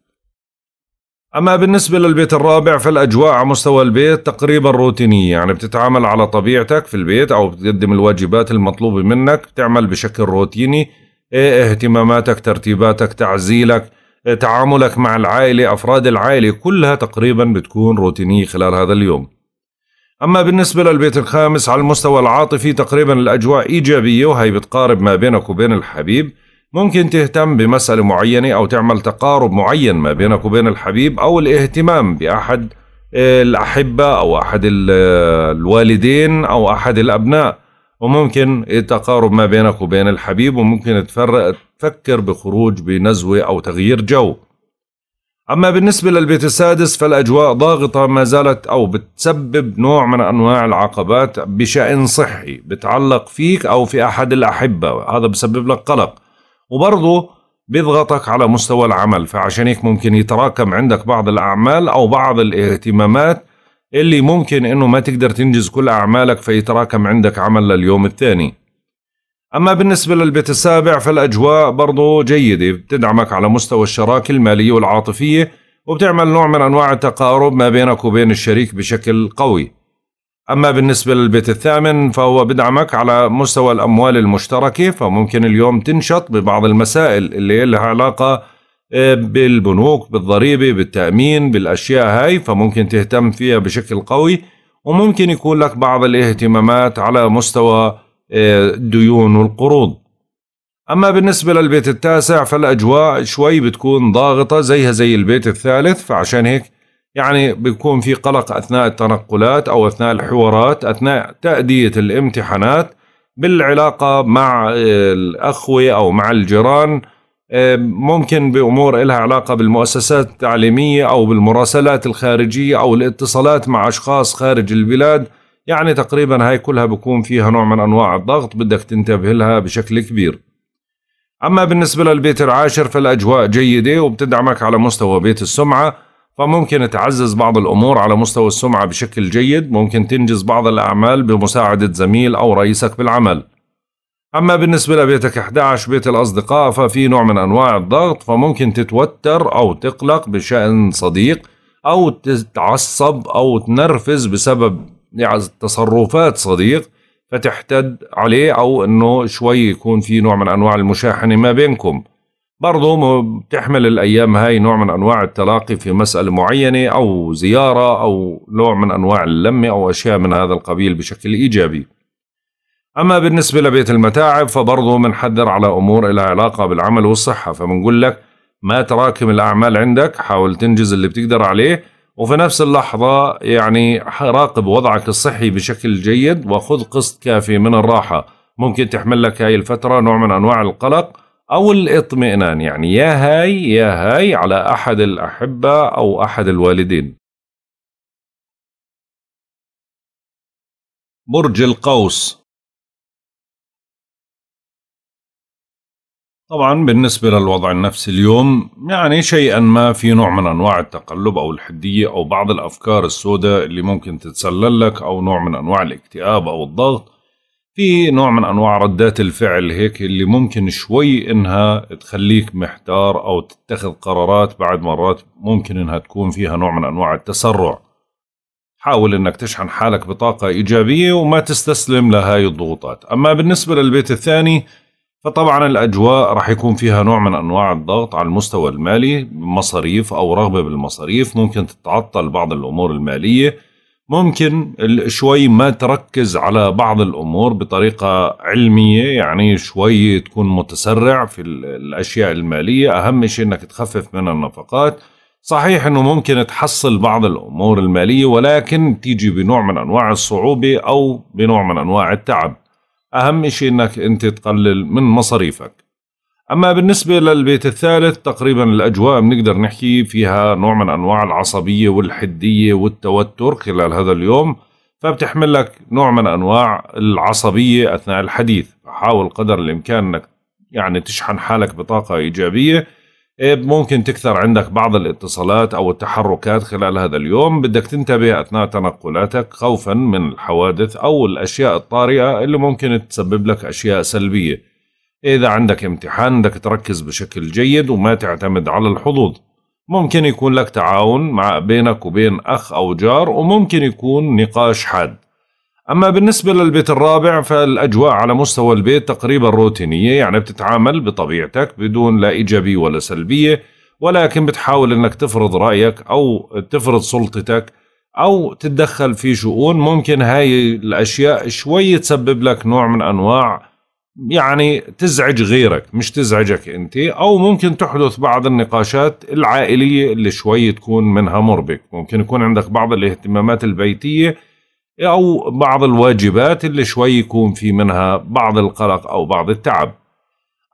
أما بالنسبة للبيت الرابع فالأجواء على مستوى البيت تقريبا روتينية يعني بتتعامل على طبيعتك في البيت أو بتقدم الواجبات المطلوبة منك بتعمل بشكل روتيني إيه، اهتماماتك ترتيباتك تعزيلك إيه، تعاملك مع العائلة أفراد العائلة كلها تقريبا بتكون روتينية خلال هذا اليوم أما بالنسبة للبيت الخامس على المستوى العاطفي تقريبا الأجواء إيجابية وهي بتقارب ما بينك وبين الحبيب ممكن تهتم بمسألة معينة أو تعمل تقارب معين ما بينك وبين الحبيب أو الاهتمام بأحد الأحبة أو أحد الوالدين أو أحد الأبناء وممكن التقارب ما بينك وبين الحبيب وممكن تفرق تفكر بخروج بنزوة أو تغيير جو أما بالنسبة للبيت السادس فالأجواء ضاغطة ما زالت أو بتسبب نوع من أنواع العقبات بشأن صحي بتعلق فيك أو في أحد الأحبة هذا بسبب لك قلق وبرضه بيضغطك على مستوى العمل فعشان هيك ممكن يتراكم عندك بعض الأعمال أو بعض الاهتمامات اللي ممكن إنه ما تقدر تنجز كل أعمالك فيتراكم عندك عمل لليوم الثاني أما بالنسبة للبيت السابع فالأجواء برضو جيدة بتدعمك على مستوى الشراكة المالية والعاطفية وبتعمل نوع من أنواع التقارب ما بينك وبين الشريك بشكل قوي أما بالنسبة للبيت الثامن فهو بدعمك على مستوى الأموال المشتركة فممكن اليوم تنشط ببعض المسائل اللي لها علاقة آه، بالبنوك بالضريبة بالتأمين بالأشياء هاي فممكن تهتم فيها بشكل قوي وممكن يكون لك بعض الاهتمامات على مستوى الديون آه، والقروض أما بالنسبة للبيت التاسع فالأجواء شوي بتكون ضاغطة زيها زي البيت الثالث فعشان هيك يعني بيكون في قلق اثناء التنقلات او اثناء الحوارات اثناء تاديه الامتحانات بالعلاقه مع الاخوه او مع الجيران ممكن بامور إلها علاقه بالمؤسسات التعليميه او بالمراسلات الخارجيه او الاتصالات مع اشخاص خارج البلاد يعني تقريبا هاي كلها بكون فيها نوع من انواع الضغط بدك تنتبه لها بشكل كبير اما بالنسبه للبيت العاشر فالاجواء جيده وبتدعمك على مستوى بيت السمعه فممكن تعزز بعض الأمور على مستوى السمعة بشكل جيد ممكن تنجز بعض الأعمال بمساعدة زميل أو رئيسك بالعمل أما بالنسبة لبيتك 11 بيت الأصدقاء ففي نوع من أنواع الضغط فممكن تتوتر أو تقلق بشأن صديق أو تتعصب أو تنرفز بسبب يعني تصرفات صديق فتحتد عليه أو أنه شوي يكون في نوع من أنواع المشاحنة ما بينكم برضو بتحمل الأيام هاي نوع من أنواع التلاقي في مسألة معينة أو زيارة أو نوع من أنواع اللمة أو أشياء من هذا القبيل بشكل إيجابي أما بالنسبة لبيت المتاعب فبرضو منحذر على أمور إلى علاقة بالعمل والصحة فبنقول لك ما تراكم الأعمال عندك حاول تنجز اللي بتقدر عليه وفي نفس اللحظة يعني راقب وضعك الصحي بشكل جيد وخذ قسط كافي من الراحة ممكن تحمل لك هاي الفترة نوع من أنواع القلق أو الإطمئنان يعني يا هاي يا هاي على أحد الأحبة أو أحد الوالدين برج القوس طبعا بالنسبة للوضع النفسي اليوم يعني شيئا ما في نوع من أنواع التقلب أو الحدية أو بعض الأفكار السوداء اللي ممكن تتسلل لك أو نوع من أنواع الاكتئاب أو الضغط في نوع من انواع ردات الفعل هيك اللي ممكن شوي انها تخليك محتار او تتخذ قرارات بعد مرات ممكن انها تكون فيها نوع من انواع التسرع حاول انك تشحن حالك بطاقة ايجابية وما تستسلم لهاي الضغوطات اما بالنسبة للبيت الثاني فطبعا الاجواء راح يكون فيها نوع من انواع الضغط على المستوى المالي مصاريف او رغبة بالمصاريف ممكن تتعطل بعض الامور المالية ممكن شوي ما تركز على بعض الامور بطريقه علميه يعني شوي تكون متسرع في الاشياء الماليه اهم شيء انك تخفف من النفقات صحيح انه ممكن تحصل بعض الامور الماليه ولكن تيجي بنوع من انواع الصعوبه او بنوع من انواع التعب اهم شيء انك انت تقلل من مصاريفك اما بالنسبه للبيت الثالث تقريبا الاجواء بنقدر نحكي فيها نوع من انواع العصبيه والحديه والتوتر خلال هذا اليوم فبتحمل لك نوع من انواع العصبيه اثناء الحديث حاول قدر الامكان انك يعني تشحن حالك بطاقه ايجابيه إيه، ممكن تكثر عندك بعض الاتصالات او التحركات خلال هذا اليوم بدك تنتبه اثناء تنقلاتك خوفا من الحوادث او الاشياء الطارئه اللي ممكن تسبب لك اشياء سلبيه إذا عندك امتحان بدك تركز بشكل جيد وما تعتمد على الحظوظ ممكن يكون لك تعاون مع بينك وبين أخ أو جار وممكن يكون نقاش حاد أما بالنسبة للبيت الرابع فالأجواء على مستوى البيت تقريبا روتينية يعني بتتعامل بطبيعتك بدون لا إيجابية ولا سلبية ولكن بتحاول أنك تفرض رأيك أو تفرض سلطتك أو تتدخل في شؤون ممكن هاي الأشياء شوي تسبب لك نوع من أنواع يعني تزعج غيرك مش تزعجك انت او ممكن تحدث بعض النقاشات العائليه اللي شوي تكون منها مربك ممكن يكون عندك بعض الاهتمامات البيتيه او بعض الواجبات اللي شوي يكون في منها بعض القلق او بعض التعب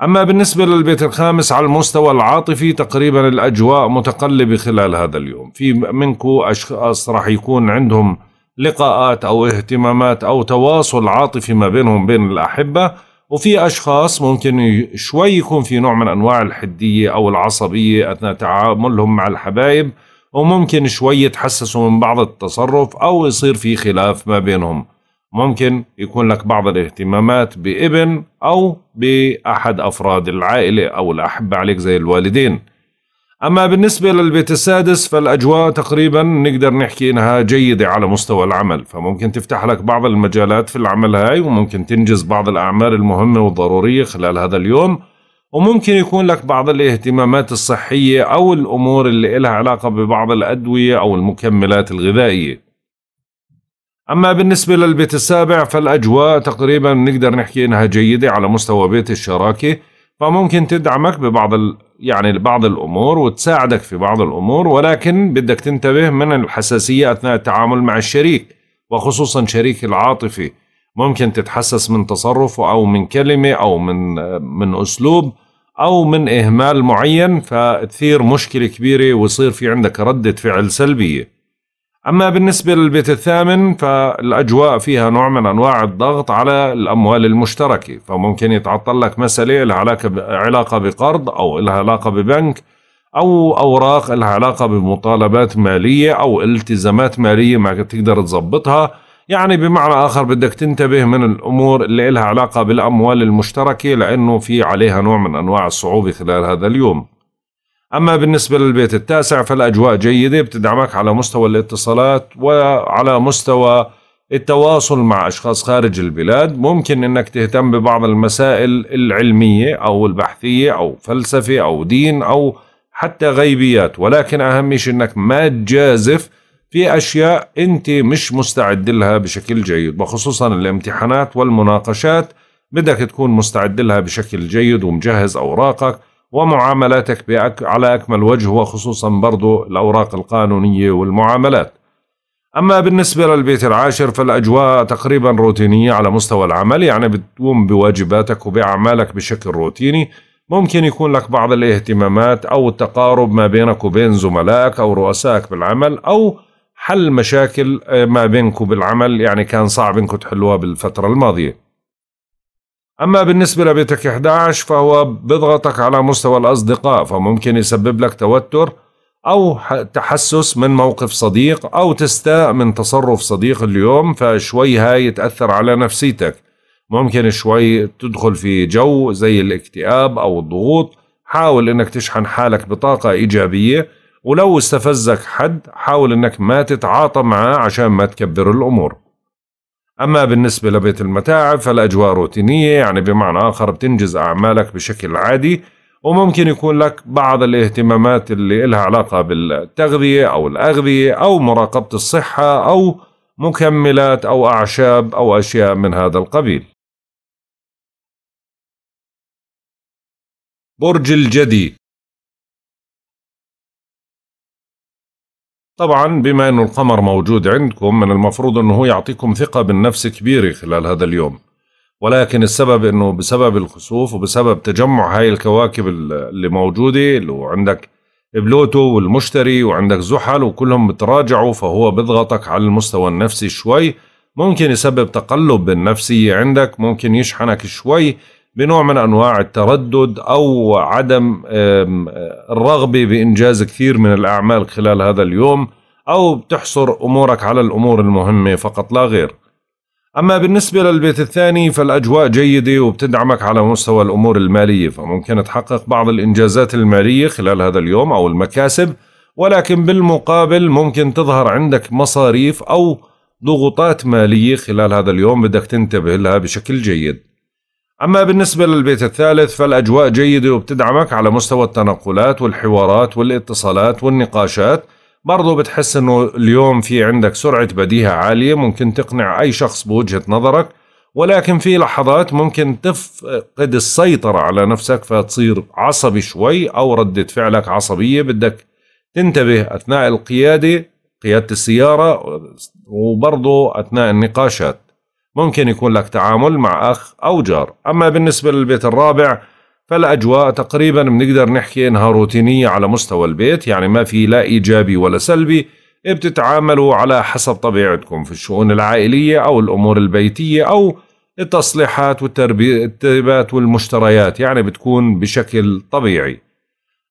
اما بالنسبه للبيت الخامس على المستوى العاطفي تقريبا الاجواء متقلبه خلال هذا اليوم في منكم اشخاص راح يكون عندهم لقاءات او اهتمامات او تواصل عاطفي ما بينهم بين الاحبه وفي أشخاص ممكن شوي يكون في نوع من أنواع الحدية أو العصبية أثناء تعاملهم مع الحبايب وممكن شوي يتحسسوا من بعض التصرف أو يصير في خلاف ما بينهم ممكن يكون لك بعض الاهتمامات بابن أو بأحد أفراد العائلة أو الأحبة عليك زي الوالدين أما بالنسبة للبيت السادس فالأجواء تقريبا نقدر نحكي إنها جيدة على مستوى العمل فممكن تفتح لك بعض المجالات في العمل هاي وممكن تنجز بعض الأعمال المهمة والضرورية خلال هذا اليوم وممكن يكون لك بعض الاهتمامات الصحية أو الأمور اللي إلها علاقة ببعض الأدوية أو المكملات الغذائية أما بالنسبة للبيت السابع فالأجواء تقريبا نقدر نحكي إنها جيدة على مستوى بيت الشراكة فممكن تدعمك ببعض يعني لبعض الامور وتساعدك في بعض الامور ولكن بدك تنتبه من الحساسيه اثناء التعامل مع الشريك وخصوصا شريك العاطفي ممكن تتحسس من تصرفه او من كلمه او من من اسلوب او من اهمال معين فتثير مشكله كبيره ويصير في عندك رده فعل سلبيه أما بالنسبة للبيت الثامن فالأجواء فيها نوع من أنواع الضغط على الأموال المشتركة فممكن يتعطل لك مسألة لها علاقة بقرض أو لها علاقة ببنك أو أوراق لها علاقة بمطالبات مالية أو التزامات مالية ما تقدر تزبطها يعني بمعنى آخر بدك تنتبه من الأمور اللي لها علاقة بالأموال المشتركة لأنه في عليها نوع من أنواع الصعوبة خلال هذا اليوم أما بالنسبة للبيت التاسع فالأجواء جيدة بتدعمك على مستوى الاتصالات وعلى مستوى التواصل مع أشخاص خارج البلاد ممكن أنك تهتم ببعض المسائل العلمية أو البحثية أو فلسفة أو دين أو حتى غيبيات ولكن أهم شيء أنك ما تجازف في أشياء أنت مش مستعد لها بشكل جيد وخصوصا الامتحانات والمناقشات بدك تكون مستعد لها بشكل جيد ومجهز أوراقك ومعاملاتك بأك على أكمل وجه وخصوصا برضو الأوراق القانونية والمعاملات أما بالنسبة للبيت العاشر فالأجواء تقريبا روتينية على مستوى العمل يعني بتقوم بواجباتك وبأعمالك بشكل روتيني ممكن يكون لك بعض الاهتمامات أو التقارب ما بينك وبين زملائك أو رؤسائك بالعمل أو حل مشاكل آه، ما بينك وبالعمل يعني كان صعب انكم تحلوها بالفترة الماضية أما بالنسبة لبيتك 11 فهو بضغطك على مستوى الأصدقاء فممكن يسبب لك توتر أو تحسس من موقف صديق أو تستاء من تصرف صديق اليوم فشوي هاي يتأثر على نفسيتك ممكن شوي تدخل في جو زي الاكتئاب أو الضغوط حاول أنك تشحن حالك بطاقة إيجابية ولو استفزك حد حاول أنك ما تتعاطى معاه عشان ما تكبر الأمور أما بالنسبة لبيت المتاعب فالأجواء روتينية يعني بمعنى آخر بتنجز أعمالك بشكل عادي وممكن يكون لك بعض الاهتمامات اللي إلها علاقة بالتغذية أو الأغذية أو مراقبة الصحة أو مكملات أو أعشاب أو أشياء من هذا القبيل برج الجدي طبعا بما أن القمر موجود عندكم من المفروض أنه يعطيكم ثقة بالنفس كبيرة خلال هذا اليوم ولكن السبب أنه بسبب الخسوف وبسبب تجمع هاي الكواكب اللي موجودة اللي عندك بلوتو والمشتري وعندك زحل وكلهم بتراجعوا فهو بضغطك على المستوى النفسي شوي ممكن يسبب تقلب بالنفسية عندك ممكن يشحنك شوي بنوع من انواع التردد او عدم آه، الرغبه بانجاز كثير من الاعمال خلال هذا اليوم او بتحصر امورك على الامور المهمه فقط لا غير. اما بالنسبه للبيت الثاني فالاجواء جيده وبتدعمك على مستوى الامور الماليه فممكن تحقق بعض الانجازات الماليه خلال هذا اليوم او المكاسب ولكن بالمقابل ممكن تظهر عندك مصاريف او ضغوطات ماليه خلال هذا اليوم بدك تنتبه لها بشكل جيد. أما بالنسبة للبيت الثالث فالأجواء جيدة وبتدعمك على مستوى التنقلات والحوارات والاتصالات والنقاشات برضو بتحس أنه اليوم في عندك سرعة بديهة عالية ممكن تقنع أي شخص بوجهة نظرك ولكن في لحظات ممكن تفقد السيطرة على نفسك فتصير عصبي شوي أو ردة فعلك عصبية بدك تنتبه أثناء القيادة قيادة السيارة وبرضو أثناء النقاشات ممكن يكون لك تعامل مع أخ أو جار أما بالنسبة للبيت الرابع فالأجواء تقريبا بنقدر نحكي إنها روتينية على مستوى البيت يعني ما في لا إيجابي ولا سلبي بتتعاملوا على حسب طبيعتكم في الشؤون العائلية أو الأمور البيتية أو التصليحات والترتيبات والمشتريات يعني بتكون بشكل طبيعي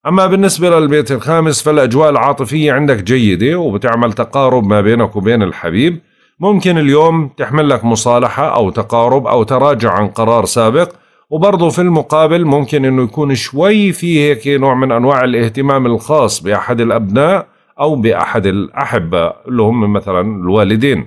أما بالنسبة للبيت الخامس فالأجواء العاطفية عندك جيدة وبتعمل تقارب ما بينك وبين الحبيب ممكن اليوم تحمل لك مصالحة أو تقارب أو تراجع عن قرار سابق وبرضه في المقابل ممكن انه يكون شوي في هيك نوع من انواع الاهتمام الخاص باحد الابناء او باحد الاحباء اللي هم مثلا الوالدين.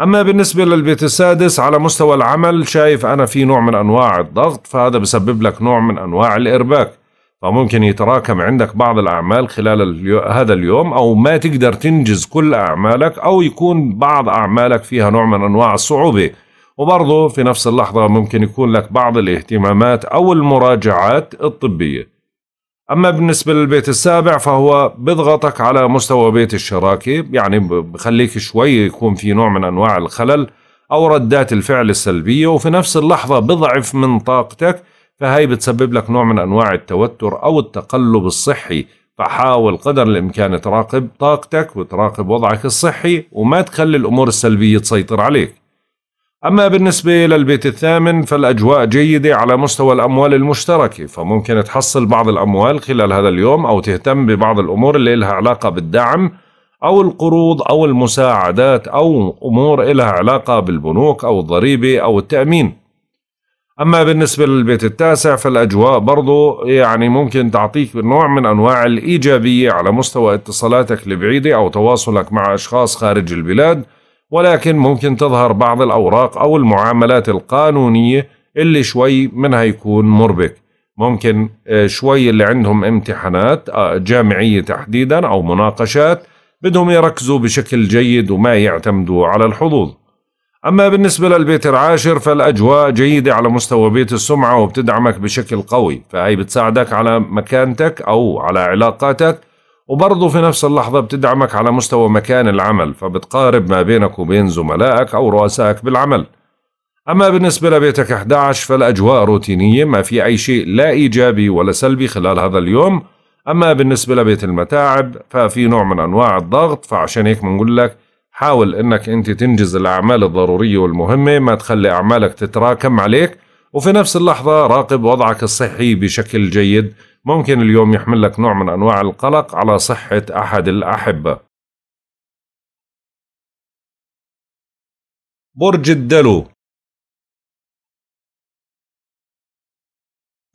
اما بالنسبه للبيت السادس على مستوى العمل شايف انا في نوع من انواع الضغط فهذا بسبب لك نوع من انواع الارباك. فممكن يتراكم عندك بعض الأعمال خلال هذا اليوم أو ما تقدر تنجز كل أعمالك أو يكون بعض أعمالك فيها نوع من أنواع الصعوبة وبرضه في نفس اللحظة ممكن يكون لك بعض الاهتمامات أو المراجعات الطبية أما بالنسبة للبيت السابع فهو بضغطك على مستوى بيت الشراكة يعني بخليك شوي يكون في نوع من أنواع الخلل أو ردات الفعل السلبية وفي نفس اللحظة بضعف من طاقتك فهي بتسبب لك نوع من أنواع التوتر أو التقلب الصحي فحاول قدر الإمكان تراقب طاقتك وتراقب وضعك الصحي وما تخلي الأمور السلبية تسيطر عليك أما بالنسبة للبيت الثامن فالأجواء جيدة على مستوى الأموال المشتركة فممكن تحصل بعض الأموال خلال هذا اليوم أو تهتم ببعض الأمور اللي لها علاقة بالدعم أو القروض أو المساعدات أو أمور لها علاقة بالبنوك أو الضريبة أو التأمين اما بالنسبه للبيت التاسع فالاجواء برضو يعني ممكن تعطيك نوع من انواع الايجابيه على مستوى اتصالاتك البعيده او تواصلك مع اشخاص خارج البلاد ولكن ممكن تظهر بعض الاوراق او المعاملات القانونيه اللي شوي منها يكون مربك ممكن آه، شوي اللي عندهم امتحانات آه، جامعيه تحديدا او مناقشات بدهم يركزوا بشكل جيد وما يعتمدوا على الحظوظ أما بالنسبة للبيت العاشر فالأجواء جيدة على مستوى بيت السمعة وبتدعمك بشكل قوي فهي بتساعدك على مكانتك أو على علاقاتك وبرضه في نفس اللحظة بتدعمك على مستوى مكان العمل فبتقارب ما بينك وبين زملائك أو رؤسائك بالعمل أما بالنسبة لبيتك 11 فالأجواء روتينية ما في أي شيء لا إيجابي ولا سلبي خلال هذا اليوم أما بالنسبة لبيت المتاعب ففي نوع من أنواع الضغط فعشان هيك بنقول لك حاول انك انت تنجز الاعمال الضروريه والمهمه ما تخلي اعمالك تتراكم عليك وفي نفس اللحظه راقب وضعك الصحي بشكل جيد ممكن اليوم يحمل لك نوع من انواع القلق على صحه احد الاحبه برج الدلو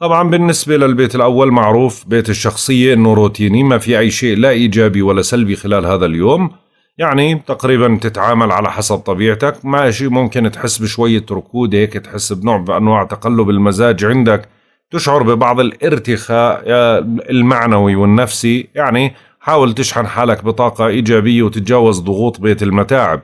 طبعا بالنسبة للبيت الأول معروف بيت الشخصية أنه روتيني ما في أي شيء لا إيجابي ولا سلبي خلال هذا اليوم يعني تقريبا تتعامل على حسب طبيعتك ماشي ممكن تحس بشوية ركود هيك تحس بنوع بأنواع تقلب المزاج عندك تشعر ببعض الارتخاء آه، المعنوي والنفسي يعني حاول تشحن حالك بطاقة إيجابية وتتجاوز ضغوط بيت المتاعب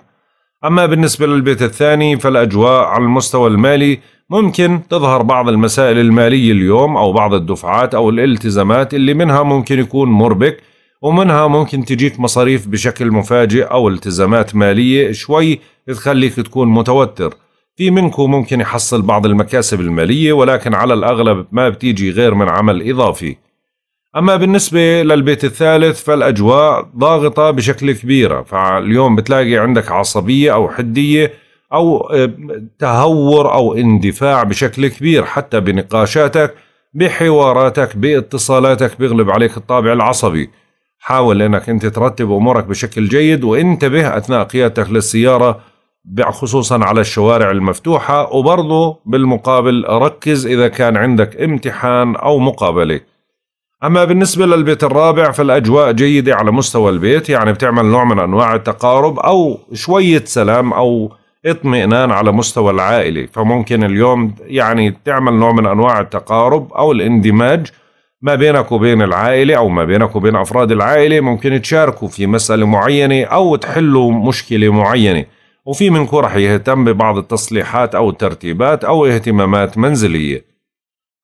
أما بالنسبة للبيت الثاني فالأجواء على المستوى المالي ممكن تظهر بعض المسائل المالية اليوم أو بعض الدفعات أو الالتزامات اللي منها ممكن يكون مربك ومنها ممكن تجيك مصاريف بشكل مفاجئ أو التزامات مالية شوي تخليك تكون متوتر في منكم ممكن يحصل بعض المكاسب المالية ولكن على الأغلب ما بتيجي غير من عمل إضافي أما بالنسبة للبيت الثالث فالأجواء ضاغطة بشكل كبيرة فاليوم بتلاقي عندك عصبية أو حدية أو آه، تهور أو اندفاع بشكل كبير حتى بنقاشاتك بحواراتك باتصالاتك بيغلب عليك الطابع العصبي حاول انك انت ترتب امورك بشكل جيد وانتبه اثناء قيادتك للسياره خصوصا على الشوارع المفتوحه وبرضه بالمقابل ركز اذا كان عندك امتحان او مقابله. اما بالنسبه للبيت الرابع فالاجواء جيده على مستوى البيت يعني بتعمل نوع من انواع التقارب او شويه سلام او اطمئنان على مستوى العائله فممكن اليوم يعني تعمل نوع من انواع التقارب او الاندماج ما بينك وبين العائلة أو ما بينك وبين أفراد العائلة ممكن تشاركوا في مسألة معينة أو تحلوا مشكلة معينة وفي منكم رح يهتم ببعض التصليحات أو الترتيبات أو اهتمامات منزلية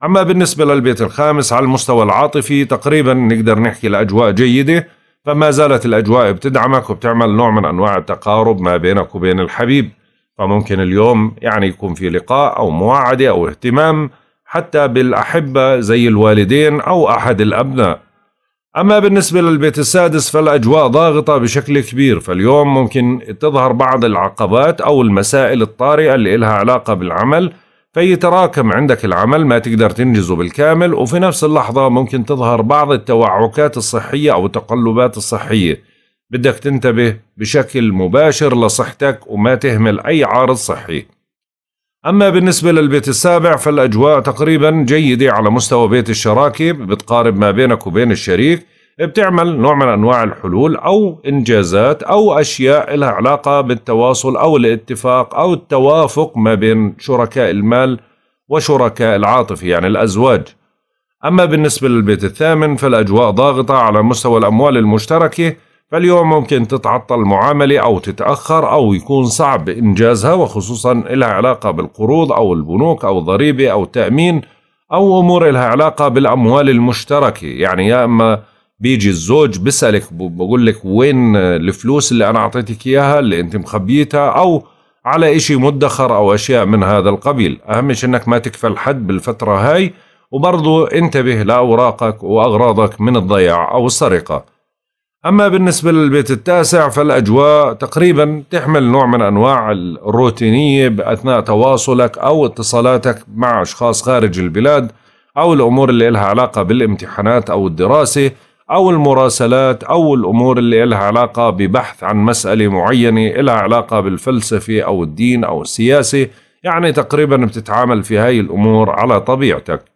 أما بالنسبة للبيت الخامس على المستوى العاطفي تقريبا نقدر نحكي الأجواء جيدة فما زالت الأجواء بتدعمك وبتعمل نوع من أنواع التقارب ما بينك وبين الحبيب فممكن اليوم يعني يكون في لقاء أو مواعدة أو اهتمام حتى بالأحبة زي الوالدين أو أحد الأبناء أما بالنسبة للبيت السادس فالأجواء ضاغطة بشكل كبير فاليوم ممكن تظهر بعض العقبات أو المسائل الطارئة اللي إلها علاقة بالعمل فيتراكم عندك العمل ما تقدر تنجزه بالكامل وفي نفس اللحظة ممكن تظهر بعض التوعكات الصحية أو التقلبات الصحية بدك تنتبه بشكل مباشر لصحتك وما تهمل أي عارض صحي أما بالنسبة للبيت السابع فالأجواء تقريبا جيدة على مستوى بيت الشراكة بتقارب ما بينك وبين الشريك بتعمل نوع من أنواع الحلول أو إنجازات أو أشياء لها علاقة بالتواصل أو الاتفاق أو التوافق ما بين شركاء المال وشركاء العاطفة يعني الأزواج أما بالنسبة للبيت الثامن فالأجواء ضاغطة على مستوى الأموال المشتركة فاليوم ممكن تتعطل المعاملة أو تتأخر أو يكون صعب إنجازها وخصوصا لها علاقة بالقروض أو البنوك أو الضريبة أو التأمين أو أمور لها علاقة بالأموال المشتركة يعني يا إما بيجي الزوج بسألك بقول لك وين الفلوس اللي أنا أعطيتك إياها اللي أنت مخبيتها أو على إشي مدخر أو أشياء من هذا القبيل أهم شيء أنك ما تكفل حد بالفترة هاي وبرضو انتبه لأوراقك وأغراضك من الضياع أو السرقة أما بالنسبة للبيت التاسع فالأجواء تقريبا تحمل نوع من أنواع الروتينية أثناء تواصلك أو اتصالاتك مع أشخاص خارج البلاد أو الأمور اللي لها علاقة بالامتحانات أو الدراسة أو المراسلات أو الأمور اللي لها علاقة ببحث عن مسألة معينة لها علاقة بالفلسفة أو الدين أو السياسة يعني تقريبا بتتعامل في هاي الأمور على طبيعتك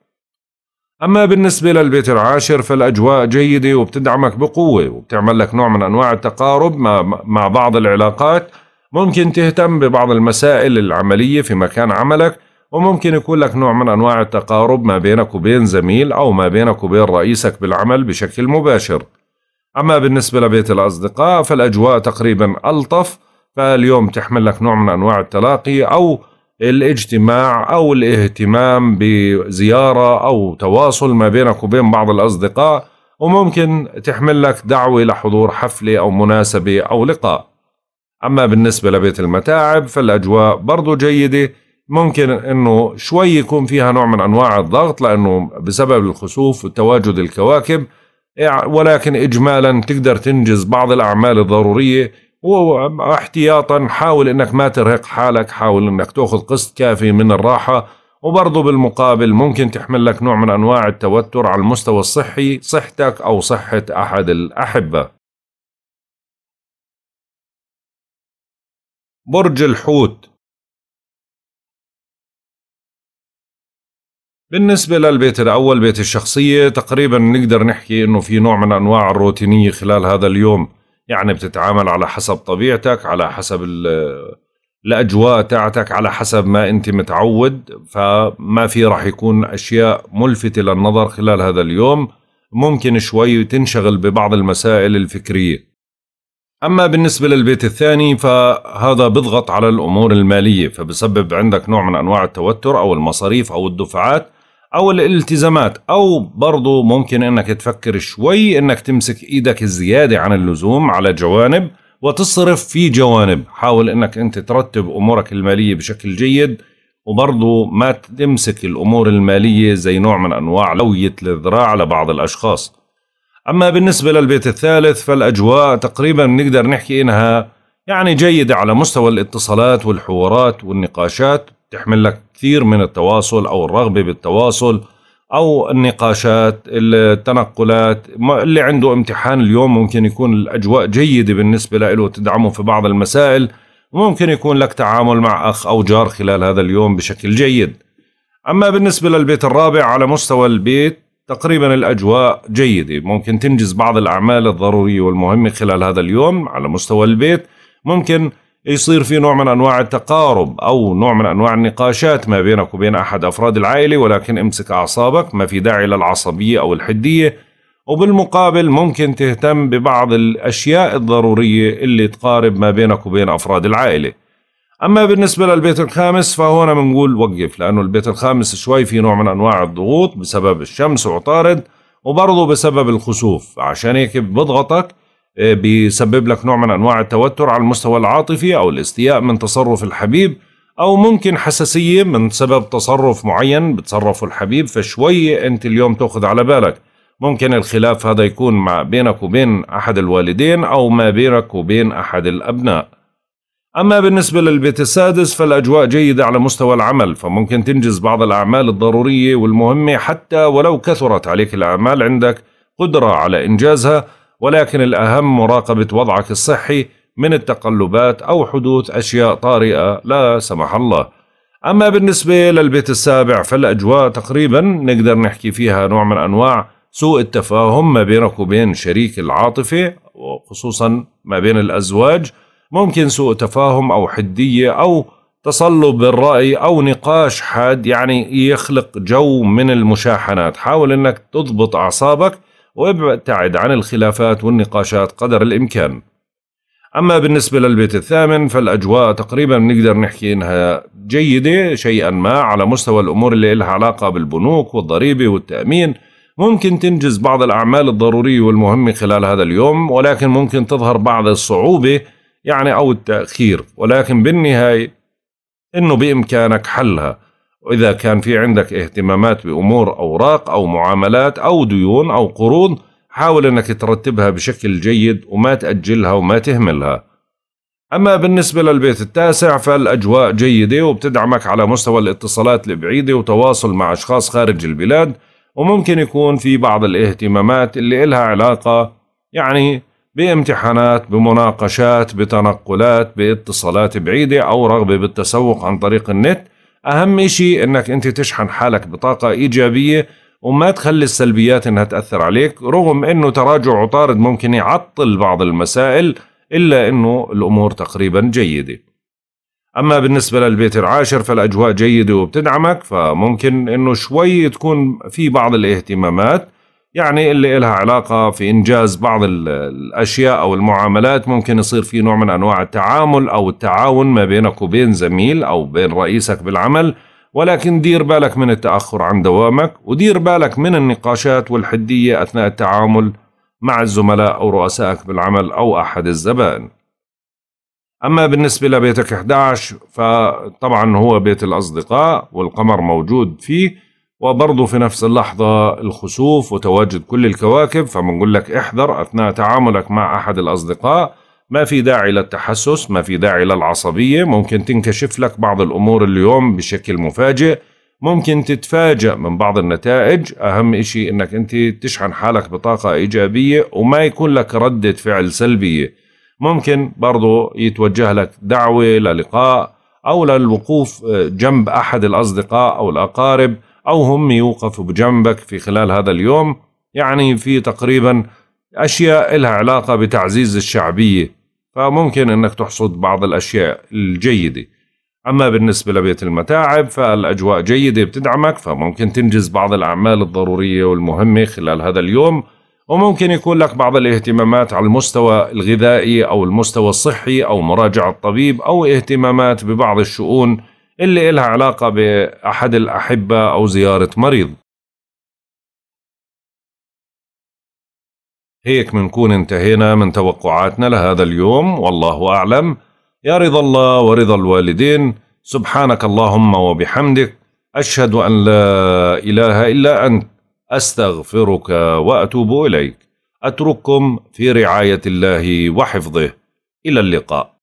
أما بالنسبة للبيت العاشر فالأجواء جيدة وبتدعمك بقوة وبتعمل لك نوع من أنواع التقارب مع بعض العلاقات ممكن تهتم ببعض المسائل العملية في مكان عملك وممكن يكون لك نوع من أنواع التقارب ما بينك وبين زميل أو ما بينك وبين رئيسك بالعمل بشكل مباشر أما بالنسبة لبيت الأصدقاء فالأجواء تقريبا ألطف فاليوم تحمل لك نوع من أنواع التلاقي أو الاجتماع أو الاهتمام بزيارة أو تواصل ما بينك وبين بعض الأصدقاء وممكن تحمل لك دعوة لحضور حفلة أو مناسبة أو لقاء أما بالنسبة لبيت المتاعب فالأجواء برضو جيدة ممكن أنه شوي يكون فيها نوع من أنواع الضغط لأنه بسبب الخسوف وتواجد الكواكب ولكن إجمالا تقدر تنجز بعض الأعمال الضرورية واحتياطا حاول انك ما ترهق حالك حاول انك تاخذ قسط كافي من الراحه وبرضه بالمقابل ممكن تحمل لك نوع من انواع التوتر على المستوى الصحي صحتك او صحه احد الاحبه برج الحوت بالنسبة للبيت الأول بيت الشخصية تقريبا نقدر نحكي أنه في نوع من أنواع الروتينية خلال هذا اليوم يعني بتتعامل على حسب طبيعتك على حسب الاجواء تاعتك على حسب ما انت متعود فما في راح يكون اشياء ملفته للنظر خلال هذا اليوم ممكن شوي تنشغل ببعض المسائل الفكريه اما بالنسبه للبيت الثاني فهذا بضغط على الامور الماليه فبسبب عندك نوع من انواع التوتر او المصاريف او الدفعات او الالتزامات او برضو ممكن انك تفكر شوي انك تمسك ايدك الزيادة عن اللزوم على جوانب وتصرف في جوانب حاول انك انت ترتب امورك المالية بشكل جيد وبرضو ما تمسك الامور المالية زي نوع من انواع لوية الذراع لبعض الاشخاص اما بالنسبة للبيت الثالث فالاجواء تقريبا نقدر نحكي انها يعني جيدة على مستوى الاتصالات والحوارات والنقاشات تحمل لك كثير من التواصل أو الرغبة بالتواصل أو النقاشات التنقلات اللي عنده امتحان اليوم ممكن يكون الأجواء جيدة بالنسبة له تدعمه في بعض المسائل ممكن يكون لك تعامل مع أخ أو جار خلال هذا اليوم بشكل جيد أما بالنسبة للبيت الرابع على مستوى البيت تقريبا الأجواء جيدة ممكن تنجز بعض الأعمال الضرورية والمهمة خلال هذا اليوم على مستوى البيت ممكن يصير في نوع من انواع التقارب او نوع من انواع النقاشات ما بينك وبين احد افراد العائله ولكن امسك اعصابك ما في داعي للعصبيه او الحديه وبالمقابل ممكن تهتم ببعض الاشياء الضروريه اللي تقارب ما بينك وبين افراد العائله. اما بالنسبه للبيت الخامس فهنا بنقول وقف لانه البيت الخامس شوي في نوع من انواع الضغوط بسبب الشمس وعطارد وبرضه بسبب الخسوف عشان هيك بضغطك آه، بيسبب لك نوع من انواع التوتر على المستوى العاطفي او الاستياء من تصرف الحبيب او ممكن حساسيه من سبب تصرف معين بتصرفه الحبيب فشوي انت اليوم تاخذ على بالك ممكن الخلاف هذا يكون مع بينك وبين احد الوالدين او ما بينك وبين احد الابناء اما بالنسبه للبيت السادس فالاجواء جيده على مستوى العمل فممكن تنجز بعض الاعمال الضروريه والمهمه حتى ولو كثرت عليك الاعمال عندك قدره على انجازها ولكن الأهم مراقبة وضعك الصحي من التقلبات أو حدوث أشياء طارئة لا سمح الله أما بالنسبة للبيت السابع فالأجواء تقريبا نقدر نحكي فيها نوع من أنواع سوء التفاهم ما بينك وبين شريك العاطفة وخصوصا ما بين الأزواج ممكن سوء تفاهم أو حدية أو تصلب بالرأي أو نقاش حاد يعني يخلق جو من المشاحنات حاول أنك تضبط أعصابك وابتعد عن الخلافات والنقاشات قدر الإمكان أما بالنسبة للبيت الثامن فالأجواء تقريبا نقدر نحكي إنها جيدة شيئا ما على مستوى الأمور اللي لها علاقة بالبنوك والضريبة والتأمين ممكن تنجز بعض الأعمال الضرورية والمهمة خلال هذا اليوم ولكن ممكن تظهر بعض الصعوبة يعني أو التأخير ولكن بالنهاية إنه بإمكانك حلها وإذا كان في عندك اهتمامات بأمور أوراق أو معاملات أو ديون أو قروض حاول أنك ترتبها بشكل جيد وما تأجلها وما تهملها أما بالنسبة للبيت التاسع فالأجواء جيدة وبتدعمك على مستوى الاتصالات البعيدة وتواصل مع أشخاص خارج البلاد وممكن يكون في بعض الاهتمامات اللي إلها علاقة يعني بامتحانات بمناقشات بتنقلات باتصالات بعيدة أو رغبة بالتسوق عن طريق النت اهم شيء انك انت تشحن حالك بطاقه ايجابيه وما تخلي السلبيات انها تاثر عليك رغم انه تراجع عطارد ممكن يعطل بعض المسائل الا انه الامور تقريبا جيده اما بالنسبه للبيت العاشر فالاجواء جيده وبتدعمك فممكن انه شوي تكون في بعض الاهتمامات يعني اللي إلها علاقة في إنجاز بعض الأشياء أو المعاملات ممكن يصير في نوع من أنواع التعامل أو التعاون ما بينك وبين زميل أو بين رئيسك بالعمل ولكن دير بالك من التأخر عن دوامك ودير بالك من النقاشات والحدية أثناء التعامل مع الزملاء أو رؤسائك بالعمل أو أحد الزبائن أما بالنسبة لبيتك 11 فطبعا هو بيت الأصدقاء والقمر موجود فيه وبرضه في نفس اللحظة الخسوف وتواجد كل الكواكب فبنقول لك احذر أثناء تعاملك مع أحد الأصدقاء ما في داعي للتحسس ما في داعي للعصبية ممكن تنكشف لك بعض الأمور اليوم بشكل مفاجئ ممكن تتفاجأ من بعض النتائج أهم إشي أنك أنت تشحن حالك بطاقة إيجابية وما يكون لك ردة فعل سلبية ممكن برضو يتوجه لك دعوة للقاء أو للوقوف جنب أحد الأصدقاء أو الأقارب أو هم يوقفوا بجنبك في خلال هذا اليوم يعني في تقريبا أشياء لها علاقة بتعزيز الشعبية فممكن أنك تحصد بعض الأشياء الجيدة أما بالنسبة لبيت المتاعب فالأجواء جيدة بتدعمك فممكن تنجز بعض الأعمال الضرورية والمهمة خلال هذا اليوم وممكن يكون لك بعض الاهتمامات على المستوى الغذائي أو المستوى الصحي أو مراجعة الطبيب أو اهتمامات ببعض الشؤون اللي إلها علاقة بأحد الأحبة أو زيارة مريض هيك منكون انتهينا من توقعاتنا لهذا اليوم والله أعلم يا رضا الله ورضا الوالدين سبحانك اللهم وبحمدك أشهد أن لا إله إلا أنت أستغفرك وأتوب إليك أترككم في رعاية الله وحفظه إلى اللقاء